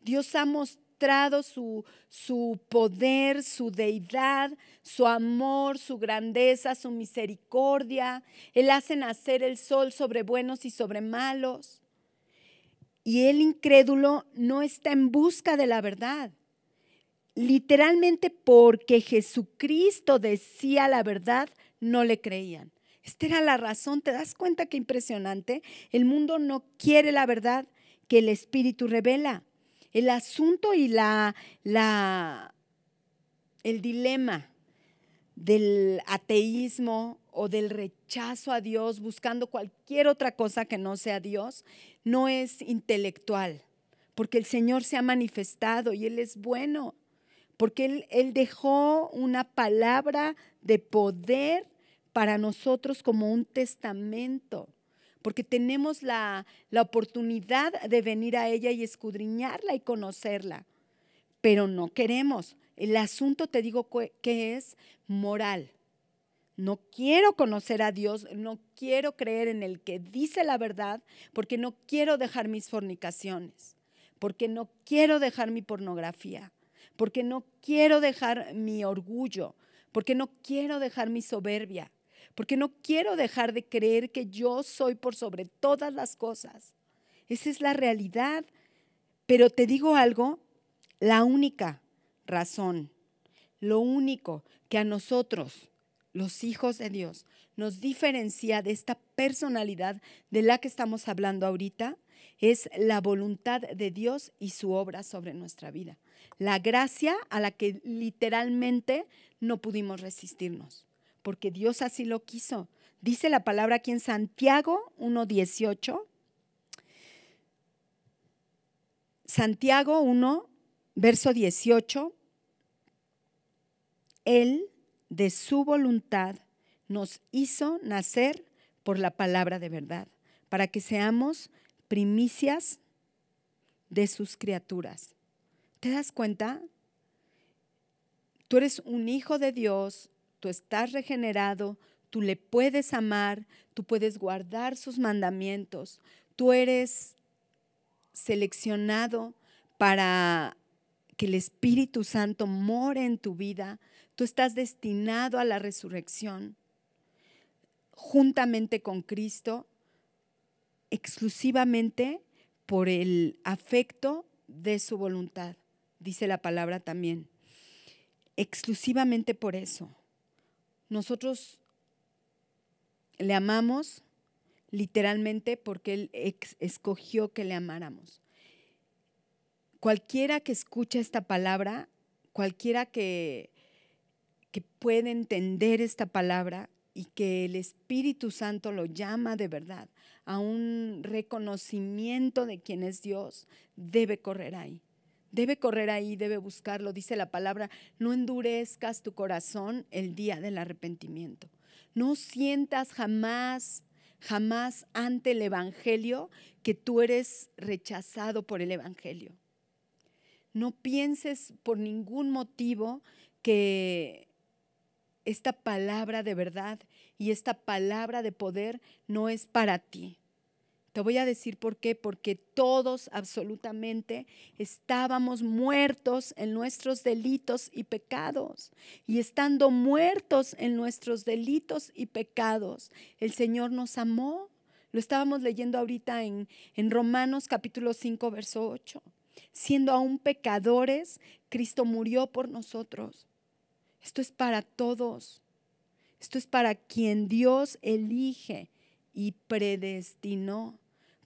Dios ha mostrado su, su poder, su deidad, su amor, su grandeza, su misericordia. Él hace nacer el sol sobre buenos y sobre malos. Y el incrédulo no está en busca de la verdad literalmente porque Jesucristo decía la verdad, no le creían. Esta era la razón, ¿te das cuenta qué impresionante? El mundo no quiere la verdad que el Espíritu revela. El asunto y la, la, el dilema del ateísmo o del rechazo a Dios buscando cualquier otra cosa que no sea Dios no es intelectual, porque el Señor se ha manifestado y Él es bueno porque él, dejó una palabra de poder para nosotros como un testamento, porque tenemos la, oportunidad de venir a ella y escudriñarla y conocerla, pero no queremos. El asunto, te digo, que es moral. No quiero conocer a Dios, no quiero creer en el que dice la verdad, porque no quiero dejar mis fornicaciones, porque no quiero dejar mi pornografía, porque no quiero dejar mi orgullo, porque no quiero dejar mi soberbia, porque no quiero dejar de creer que yo soy por sobre todas las cosas. Esa es la realidad. Pero te digo algo, la única razón, lo único que a nosotros, los hijos de Dios, nos diferencia de esta personalidad de la que estamos hablando ahorita, es la voluntad de Dios y su obra sobre nuestra vida la gracia a la que literalmente no pudimos resistirnos, porque Dios así lo quiso. Dice la palabra aquí en Santiago 1.18. Santiago 1, verso 18. Él de su voluntad nos hizo nacer por la palabra de verdad, para que seamos primicias de sus criaturas. ¿Te das cuenta? Tú eres un hijo de Dios, tú estás regenerado, tú le puedes amar, tú puedes guardar sus mandamientos, tú eres seleccionado para que el Espíritu Santo more en tu vida, tú estás destinado a la resurrección juntamente con Cristo, exclusivamente por el afecto de su voluntad dice la palabra también. Exclusivamente por eso. Nosotros le amamos literalmente porque Él escogió que le amáramos. Cualquiera que escucha esta palabra, cualquiera que, que puede entender esta palabra y que el Espíritu Santo lo llama de verdad a un reconocimiento de quién es Dios, debe correr ahí debe correr ahí, debe buscarlo, dice la palabra, no endurezcas tu corazón el día del arrepentimiento. No sientas jamás, jamás ante el Evangelio que tú eres rechazado por el Evangelio. No pienses por ningún motivo que esta palabra de verdad y esta palabra de poder no es para ti. Te voy a decir por qué, porque todos absolutamente estábamos muertos en nuestros delitos y pecados. Y estando muertos en nuestros delitos y pecados, el Señor nos amó. Lo estábamos leyendo ahorita en, en Romanos capítulo 5, verso 8. Siendo aún pecadores, Cristo murió por nosotros. Esto es para todos. Esto es para quien Dios elige y predestinó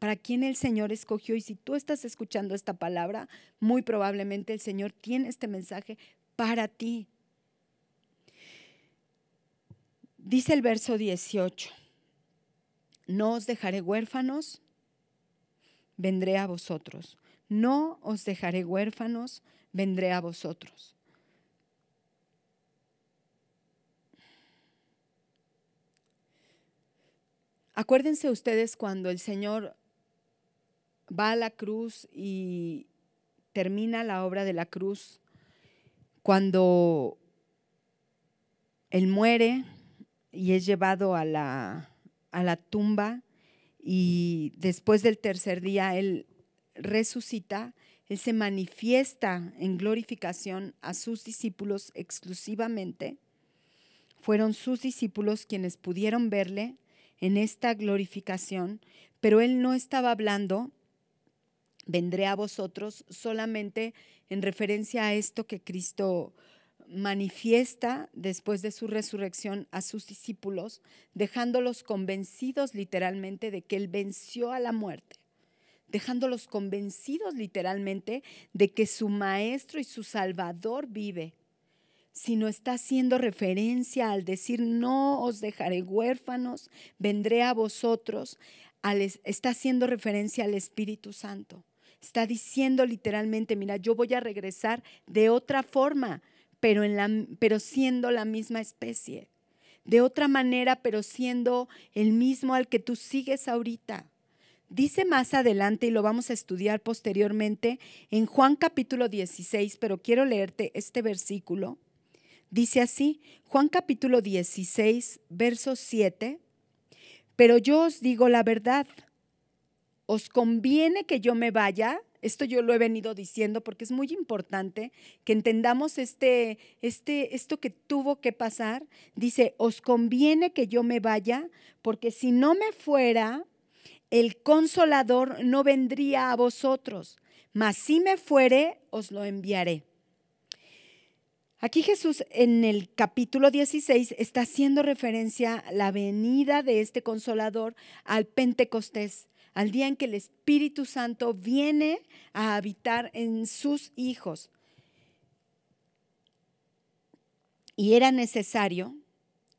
para quien el Señor escogió. Y si tú estás escuchando esta palabra, muy probablemente el Señor tiene este mensaje para ti. Dice el verso 18, no os dejaré huérfanos, vendré a vosotros. No os dejaré huérfanos, vendré a vosotros. Acuérdense ustedes cuando el Señor va a la cruz y termina la obra de la cruz cuando él muere y es llevado a la, tumba y después del tercer día él resucita, él se manifiesta en glorificación a sus discípulos exclusivamente. Fueron sus discípulos quienes pudieron verle en esta glorificación, pero él no estaba hablando vendré a vosotros solamente en referencia a esto que Cristo manifiesta después de su resurrección a sus discípulos, dejándolos convencidos literalmente de que Él venció a la muerte, dejándolos convencidos literalmente de que su Maestro y su Salvador vive, Si no está haciendo referencia al decir, no os dejaré huérfanos, vendré a vosotros, está haciendo referencia al Espíritu Santo Está diciendo literalmente, mira, yo voy a regresar de otra forma, pero, en la, pero siendo la misma especie. De otra manera, pero siendo el mismo al que tú sigues ahorita. Dice más adelante, y lo vamos a estudiar posteriormente, en Juan capítulo 16, pero quiero leerte este versículo. Dice así, Juan capítulo 16, verso 7, pero yo os digo la verdad, ¿Os conviene que yo me vaya? Esto yo lo he venido diciendo porque es muy importante que entendamos este, este, esto que tuvo que pasar. Dice, os conviene que yo me vaya, porque si no me fuera, el consolador no vendría a vosotros, mas si me fuere, os lo enviaré. Aquí Jesús en el capítulo 16 está haciendo referencia a la venida de este consolador al Pentecostés al día en que el Espíritu Santo viene a habitar en sus hijos. Y era necesario,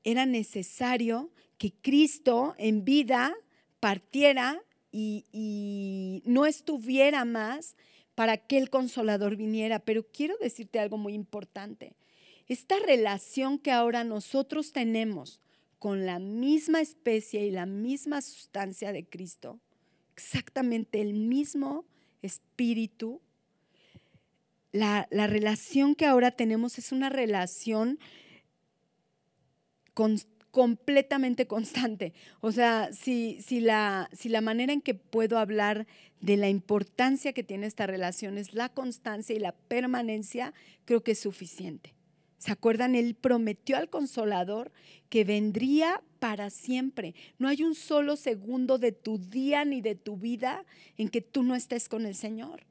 era necesario que Cristo en vida partiera y, y no estuviera más para que el consolador viniera. Pero quiero decirte algo muy importante. Esta relación que ahora nosotros tenemos con la misma especie y la misma sustancia de Cristo exactamente el mismo espíritu. La, relación que ahora tenemos es una relación completamente constante. O sea, si, si, la, si la manera en que puedo hablar de la importancia que tiene esta relación es la constancia y la permanencia, creo que es suficiente. ¿Se acuerdan? Él prometió al consolador que vendría para siempre. No hay un solo segundo de tu día ni de tu vida en que tú no estés con el Señor.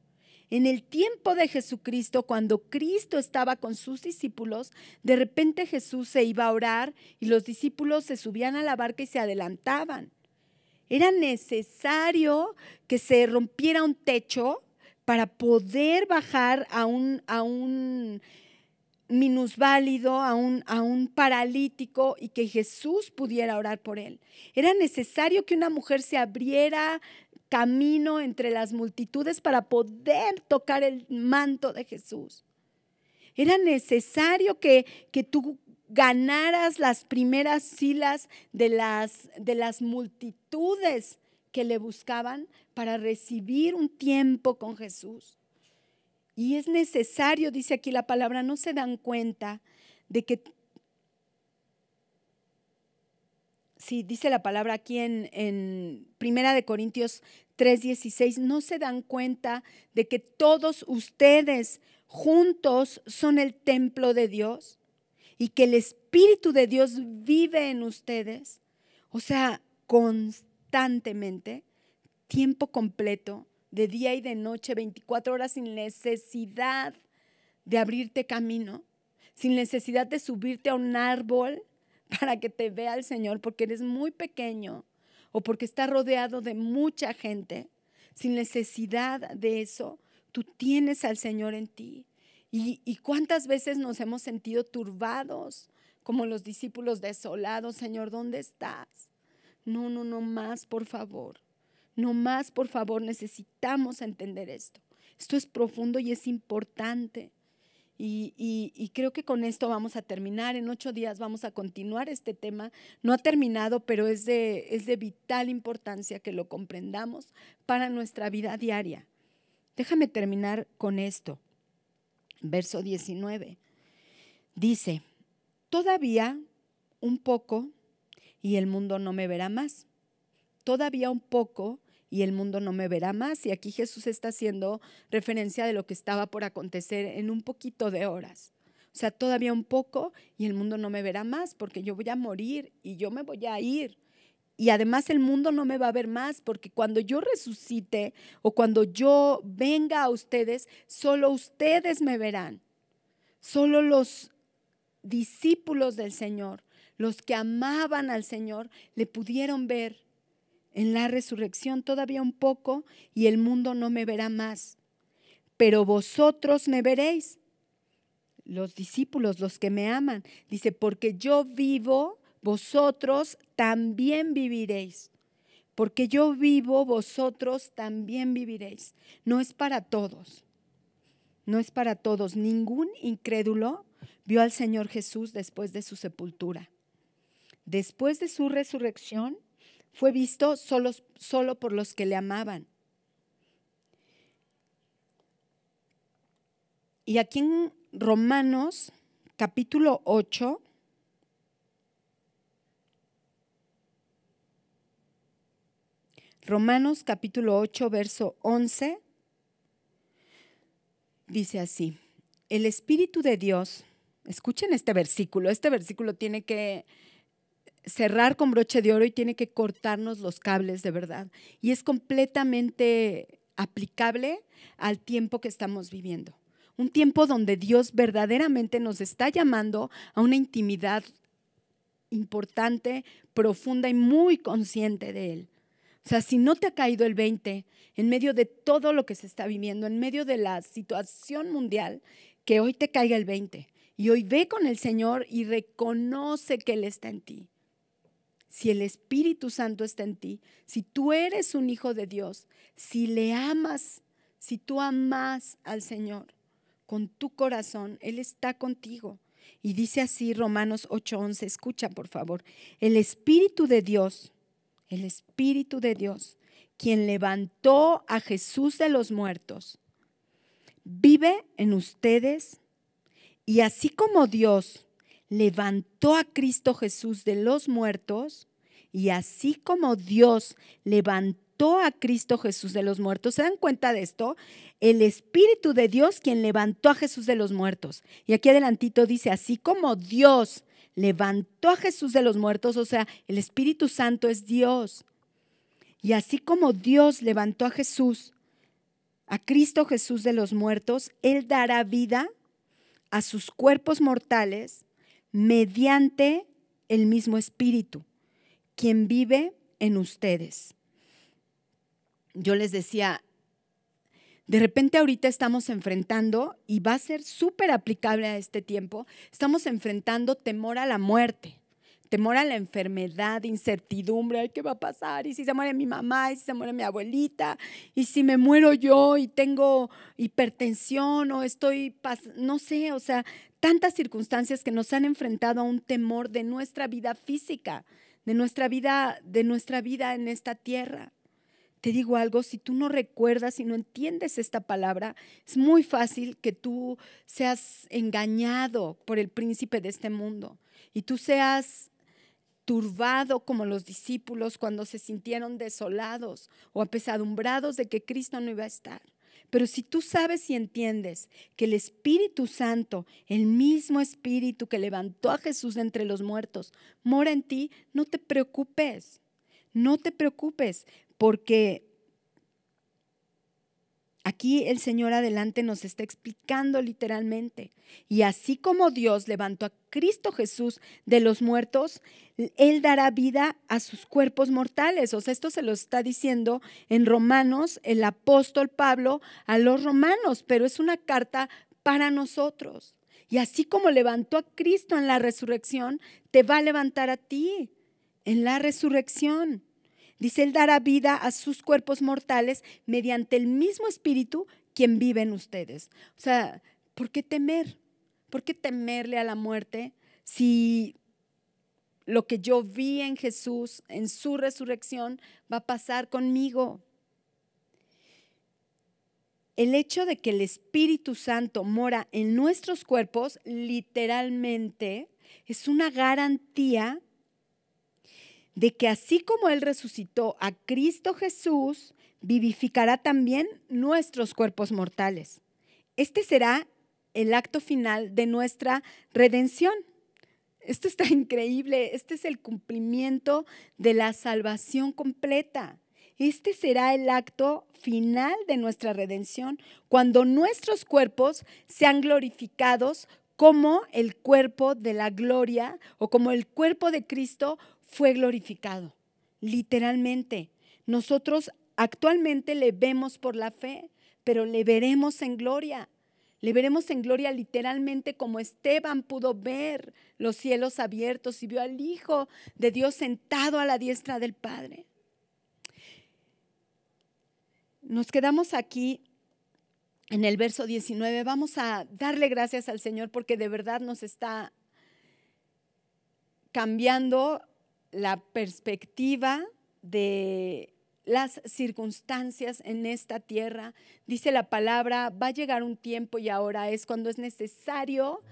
En el tiempo de Jesucristo, cuando Cristo estaba con sus discípulos, de repente Jesús se iba a orar y los discípulos se subían a la barca y se adelantaban. Era necesario que se rompiera un techo para poder bajar a un, a un minusválido, a un, a un paralítico y que Jesús pudiera orar por él. Era necesario que una mujer se abriera camino entre las multitudes para poder tocar el manto de Jesús. Era necesario que, tú ganaras las primeras filas de las, de las multitudes que le buscaban para recibir un tiempo con Jesús. Y es necesario, dice aquí la palabra, no se dan cuenta de que... Sí, dice la palabra aquí en, en Primera de Corintios 3:16, no se dan cuenta de que todos ustedes juntos son el templo de Dios y que el Espíritu de Dios vive en ustedes. O sea, constantemente, tiempo completo, de día y de noche, 24 horas sin necesidad de abrirte camino, sin necesidad de subirte a un árbol para que te vea el Señor, porque eres muy pequeño o porque estás rodeado de mucha gente. Sin necesidad de eso, tú tienes al Señor en ti. ¿Y, y cuántas veces nos hemos sentido turbados como los discípulos desolados? Señor, ¿dónde estás? No, no, no más, por favor. No más, por favor, necesitamos entender esto. Esto es profundo y es importante. Y, creo que con esto vamos a terminar. En ocho días vamos a continuar este tema. No ha terminado, pero es de, es de vital importancia que lo comprendamos para nuestra vida diaria. Déjame terminar con esto. Verso 19. Dice, todavía un poco y el mundo no me verá más. Todavía un poco y el mundo no me verá más. Y aquí Jesús está haciendo referencia de lo que estaba por acontecer en un poquito de horas. O sea, todavía un poco y el mundo no me verá más porque yo voy a morir y yo me voy a ir. Y además el mundo no me va a ver más porque cuando yo resucite o cuando yo venga a ustedes, solo ustedes me verán. Solo los discípulos del Señor, los que amaban al Señor, le pudieron ver en la resurrección todavía un poco y el mundo no me verá más, pero vosotros me veréis, los discípulos, los que me aman. Dice, porque yo vivo, vosotros también viviréis. Porque yo vivo, vosotros también viviréis. No es para todos. No es para todos. Ningún incrédulo vio al Señor Jesús después de su sepultura. Después de su resurrección, fue visto solo, solo por los que le amaban. Y aquí en Romanos capítulo 8, Romanos capítulo 8, verso 11, dice así, el Espíritu de Dios, escuchen este versículo, este versículo tiene que cerrar con broche de oro y tiene que cortarnos los cables de verdad. Y es completamente aplicable al tiempo que estamos viviendo. Un tiempo donde Dios verdaderamente nos está llamando a una intimidad importante, profunda y muy consciente de Él. O sea, si no te ha caído el 20, en medio de todo lo que se está viviendo, en medio de la situación mundial, que hoy te caiga el 20. Y hoy ve con el Señor y reconoce que Él está en ti si el Espíritu Santo está en ti, si tú eres un hijo de Dios, si le amas, si tú amas al Señor con tu corazón, Él está contigo. Y dice así Romanos 8:11, escucha por favor, el Espíritu de Dios, el Espíritu de Dios, quien levantó a Jesús de los muertos, vive en ustedes y así como Dios levantó a Cristo Jesús de los muertos, y así como Dios levantó a Cristo Jesús de los muertos, ¿se dan cuenta de esto? El Espíritu de Dios quien levantó a Jesús de los muertos. Y aquí adelantito dice, así como Dios levantó a Jesús de los muertos, o sea, el Espíritu Santo es Dios. Y así como Dios levantó a Jesús, a Cristo Jesús de los muertos, Él dará vida a sus cuerpos mortales mediante el mismo Espíritu, quien vive en ustedes. Yo les decía, de repente ahorita estamos enfrentando, y va a ser súper aplicable a este tiempo, estamos enfrentando temor a la muerte temor a la enfermedad, incertidumbre, ¿qué va a pasar? ¿Y si se muere mi mamá? ¿Y si se muere mi abuelita? ¿Y si me muero yo y tengo hipertensión o estoy, no sé, o sea, tantas circunstancias que nos han enfrentado a un temor de nuestra vida física, de nuestra vida, de nuestra vida en esta tierra. Te digo algo, si tú no recuerdas y no entiendes esta palabra, es muy fácil que tú seas engañado por el príncipe de este mundo y tú seas turbado como los discípulos cuando se sintieron desolados o apesadumbrados de que Cristo no iba a estar. Pero si tú sabes y entiendes que el Espíritu Santo, el mismo Espíritu que levantó a Jesús entre los muertos, mora en ti, no te preocupes, no te preocupes, porque Aquí el Señor adelante nos está explicando literalmente. Y así como Dios levantó a Cristo Jesús de los muertos, Él dará vida a sus cuerpos mortales. O sea, esto se lo está diciendo en Romanos el apóstol Pablo a los romanos, pero es una carta para nosotros. Y así como levantó a Cristo en la resurrección, te va a levantar a ti en la resurrección. Dice, Él dará vida a sus cuerpos mortales mediante el mismo espíritu quien vive en ustedes. O sea, ¿por qué temer? ¿Por qué temerle a la muerte si lo que yo vi en Jesús, en su resurrección, va a pasar conmigo? El hecho de que el Espíritu Santo mora en nuestros cuerpos, literalmente, es una garantía de que así como Él resucitó a Cristo Jesús, vivificará también nuestros cuerpos mortales. Este será el acto final de nuestra redención. Esto está increíble, este es el cumplimiento de la salvación completa. Este será el acto final de nuestra redención, cuando nuestros cuerpos sean glorificados como el cuerpo de la gloria o como el cuerpo de Cristo fue glorificado, literalmente. Nosotros actualmente le vemos por la fe, pero le veremos en gloria. Le veremos en gloria literalmente como Esteban pudo ver los cielos abiertos y vio al Hijo de Dios sentado a la diestra del Padre. Nos quedamos aquí en el verso 19. Vamos a darle gracias al Señor porque de verdad nos está cambiando la perspectiva de las circunstancias en esta tierra. Dice la palabra, va a llegar un tiempo y ahora es cuando es necesario.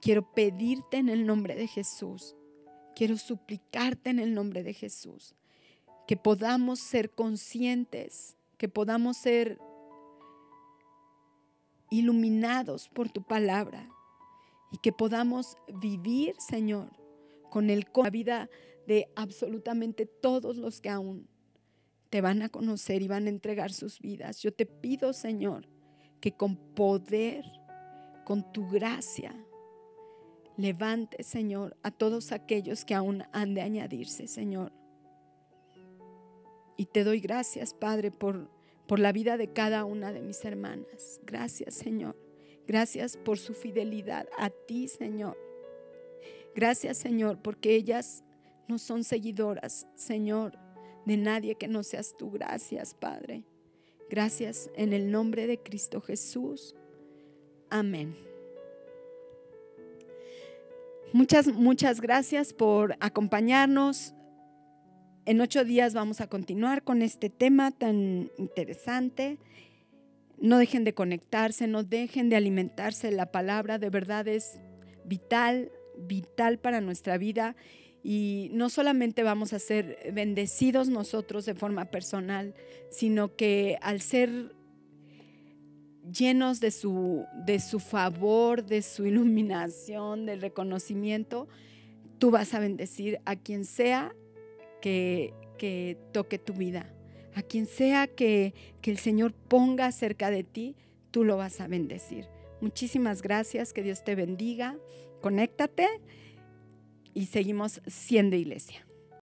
Quiero pedirte en el nombre de Jesús, quiero suplicarte en el nombre de Jesús, que podamos ser conscientes, que podamos ser iluminados por tu palabra y que podamos vivir, Señor, con el vida de absolutamente todos los que aún te van a conocer y van a entregar sus vidas. Yo te pido, Señor, que con poder, con tu gracia, levante, Señor, a todos aquellos que aún han de añadirse, Señor. Y te doy gracias, Padre, por, por la vida de cada una de mis hermanas. Gracias, Señor. Gracias por su fidelidad a ti, Señor. Gracias, Señor, porque ellas son seguidoras, Señor, de nadie que no seas tú. Gracias, Padre. Gracias en el nombre de Cristo Jesús. Amén. Muchas, muchas gracias por acompañarnos. En ocho días vamos a continuar con este tema tan interesante. No dejen de conectarse, no dejen de alimentarse. La palabra de verdad es vital, vital para nuestra vida. Y no solamente vamos a ser bendecidos nosotros de forma personal, sino que al ser llenos de su, favor, de su iluminación, del reconocimiento, tú vas a bendecir a quien sea que, toque tu vida, a quien sea que, que el Señor ponga cerca de ti, tú lo vas a bendecir. Muchísimas gracias, que Dios te bendiga, conéctate y seguimos siendo iglesia.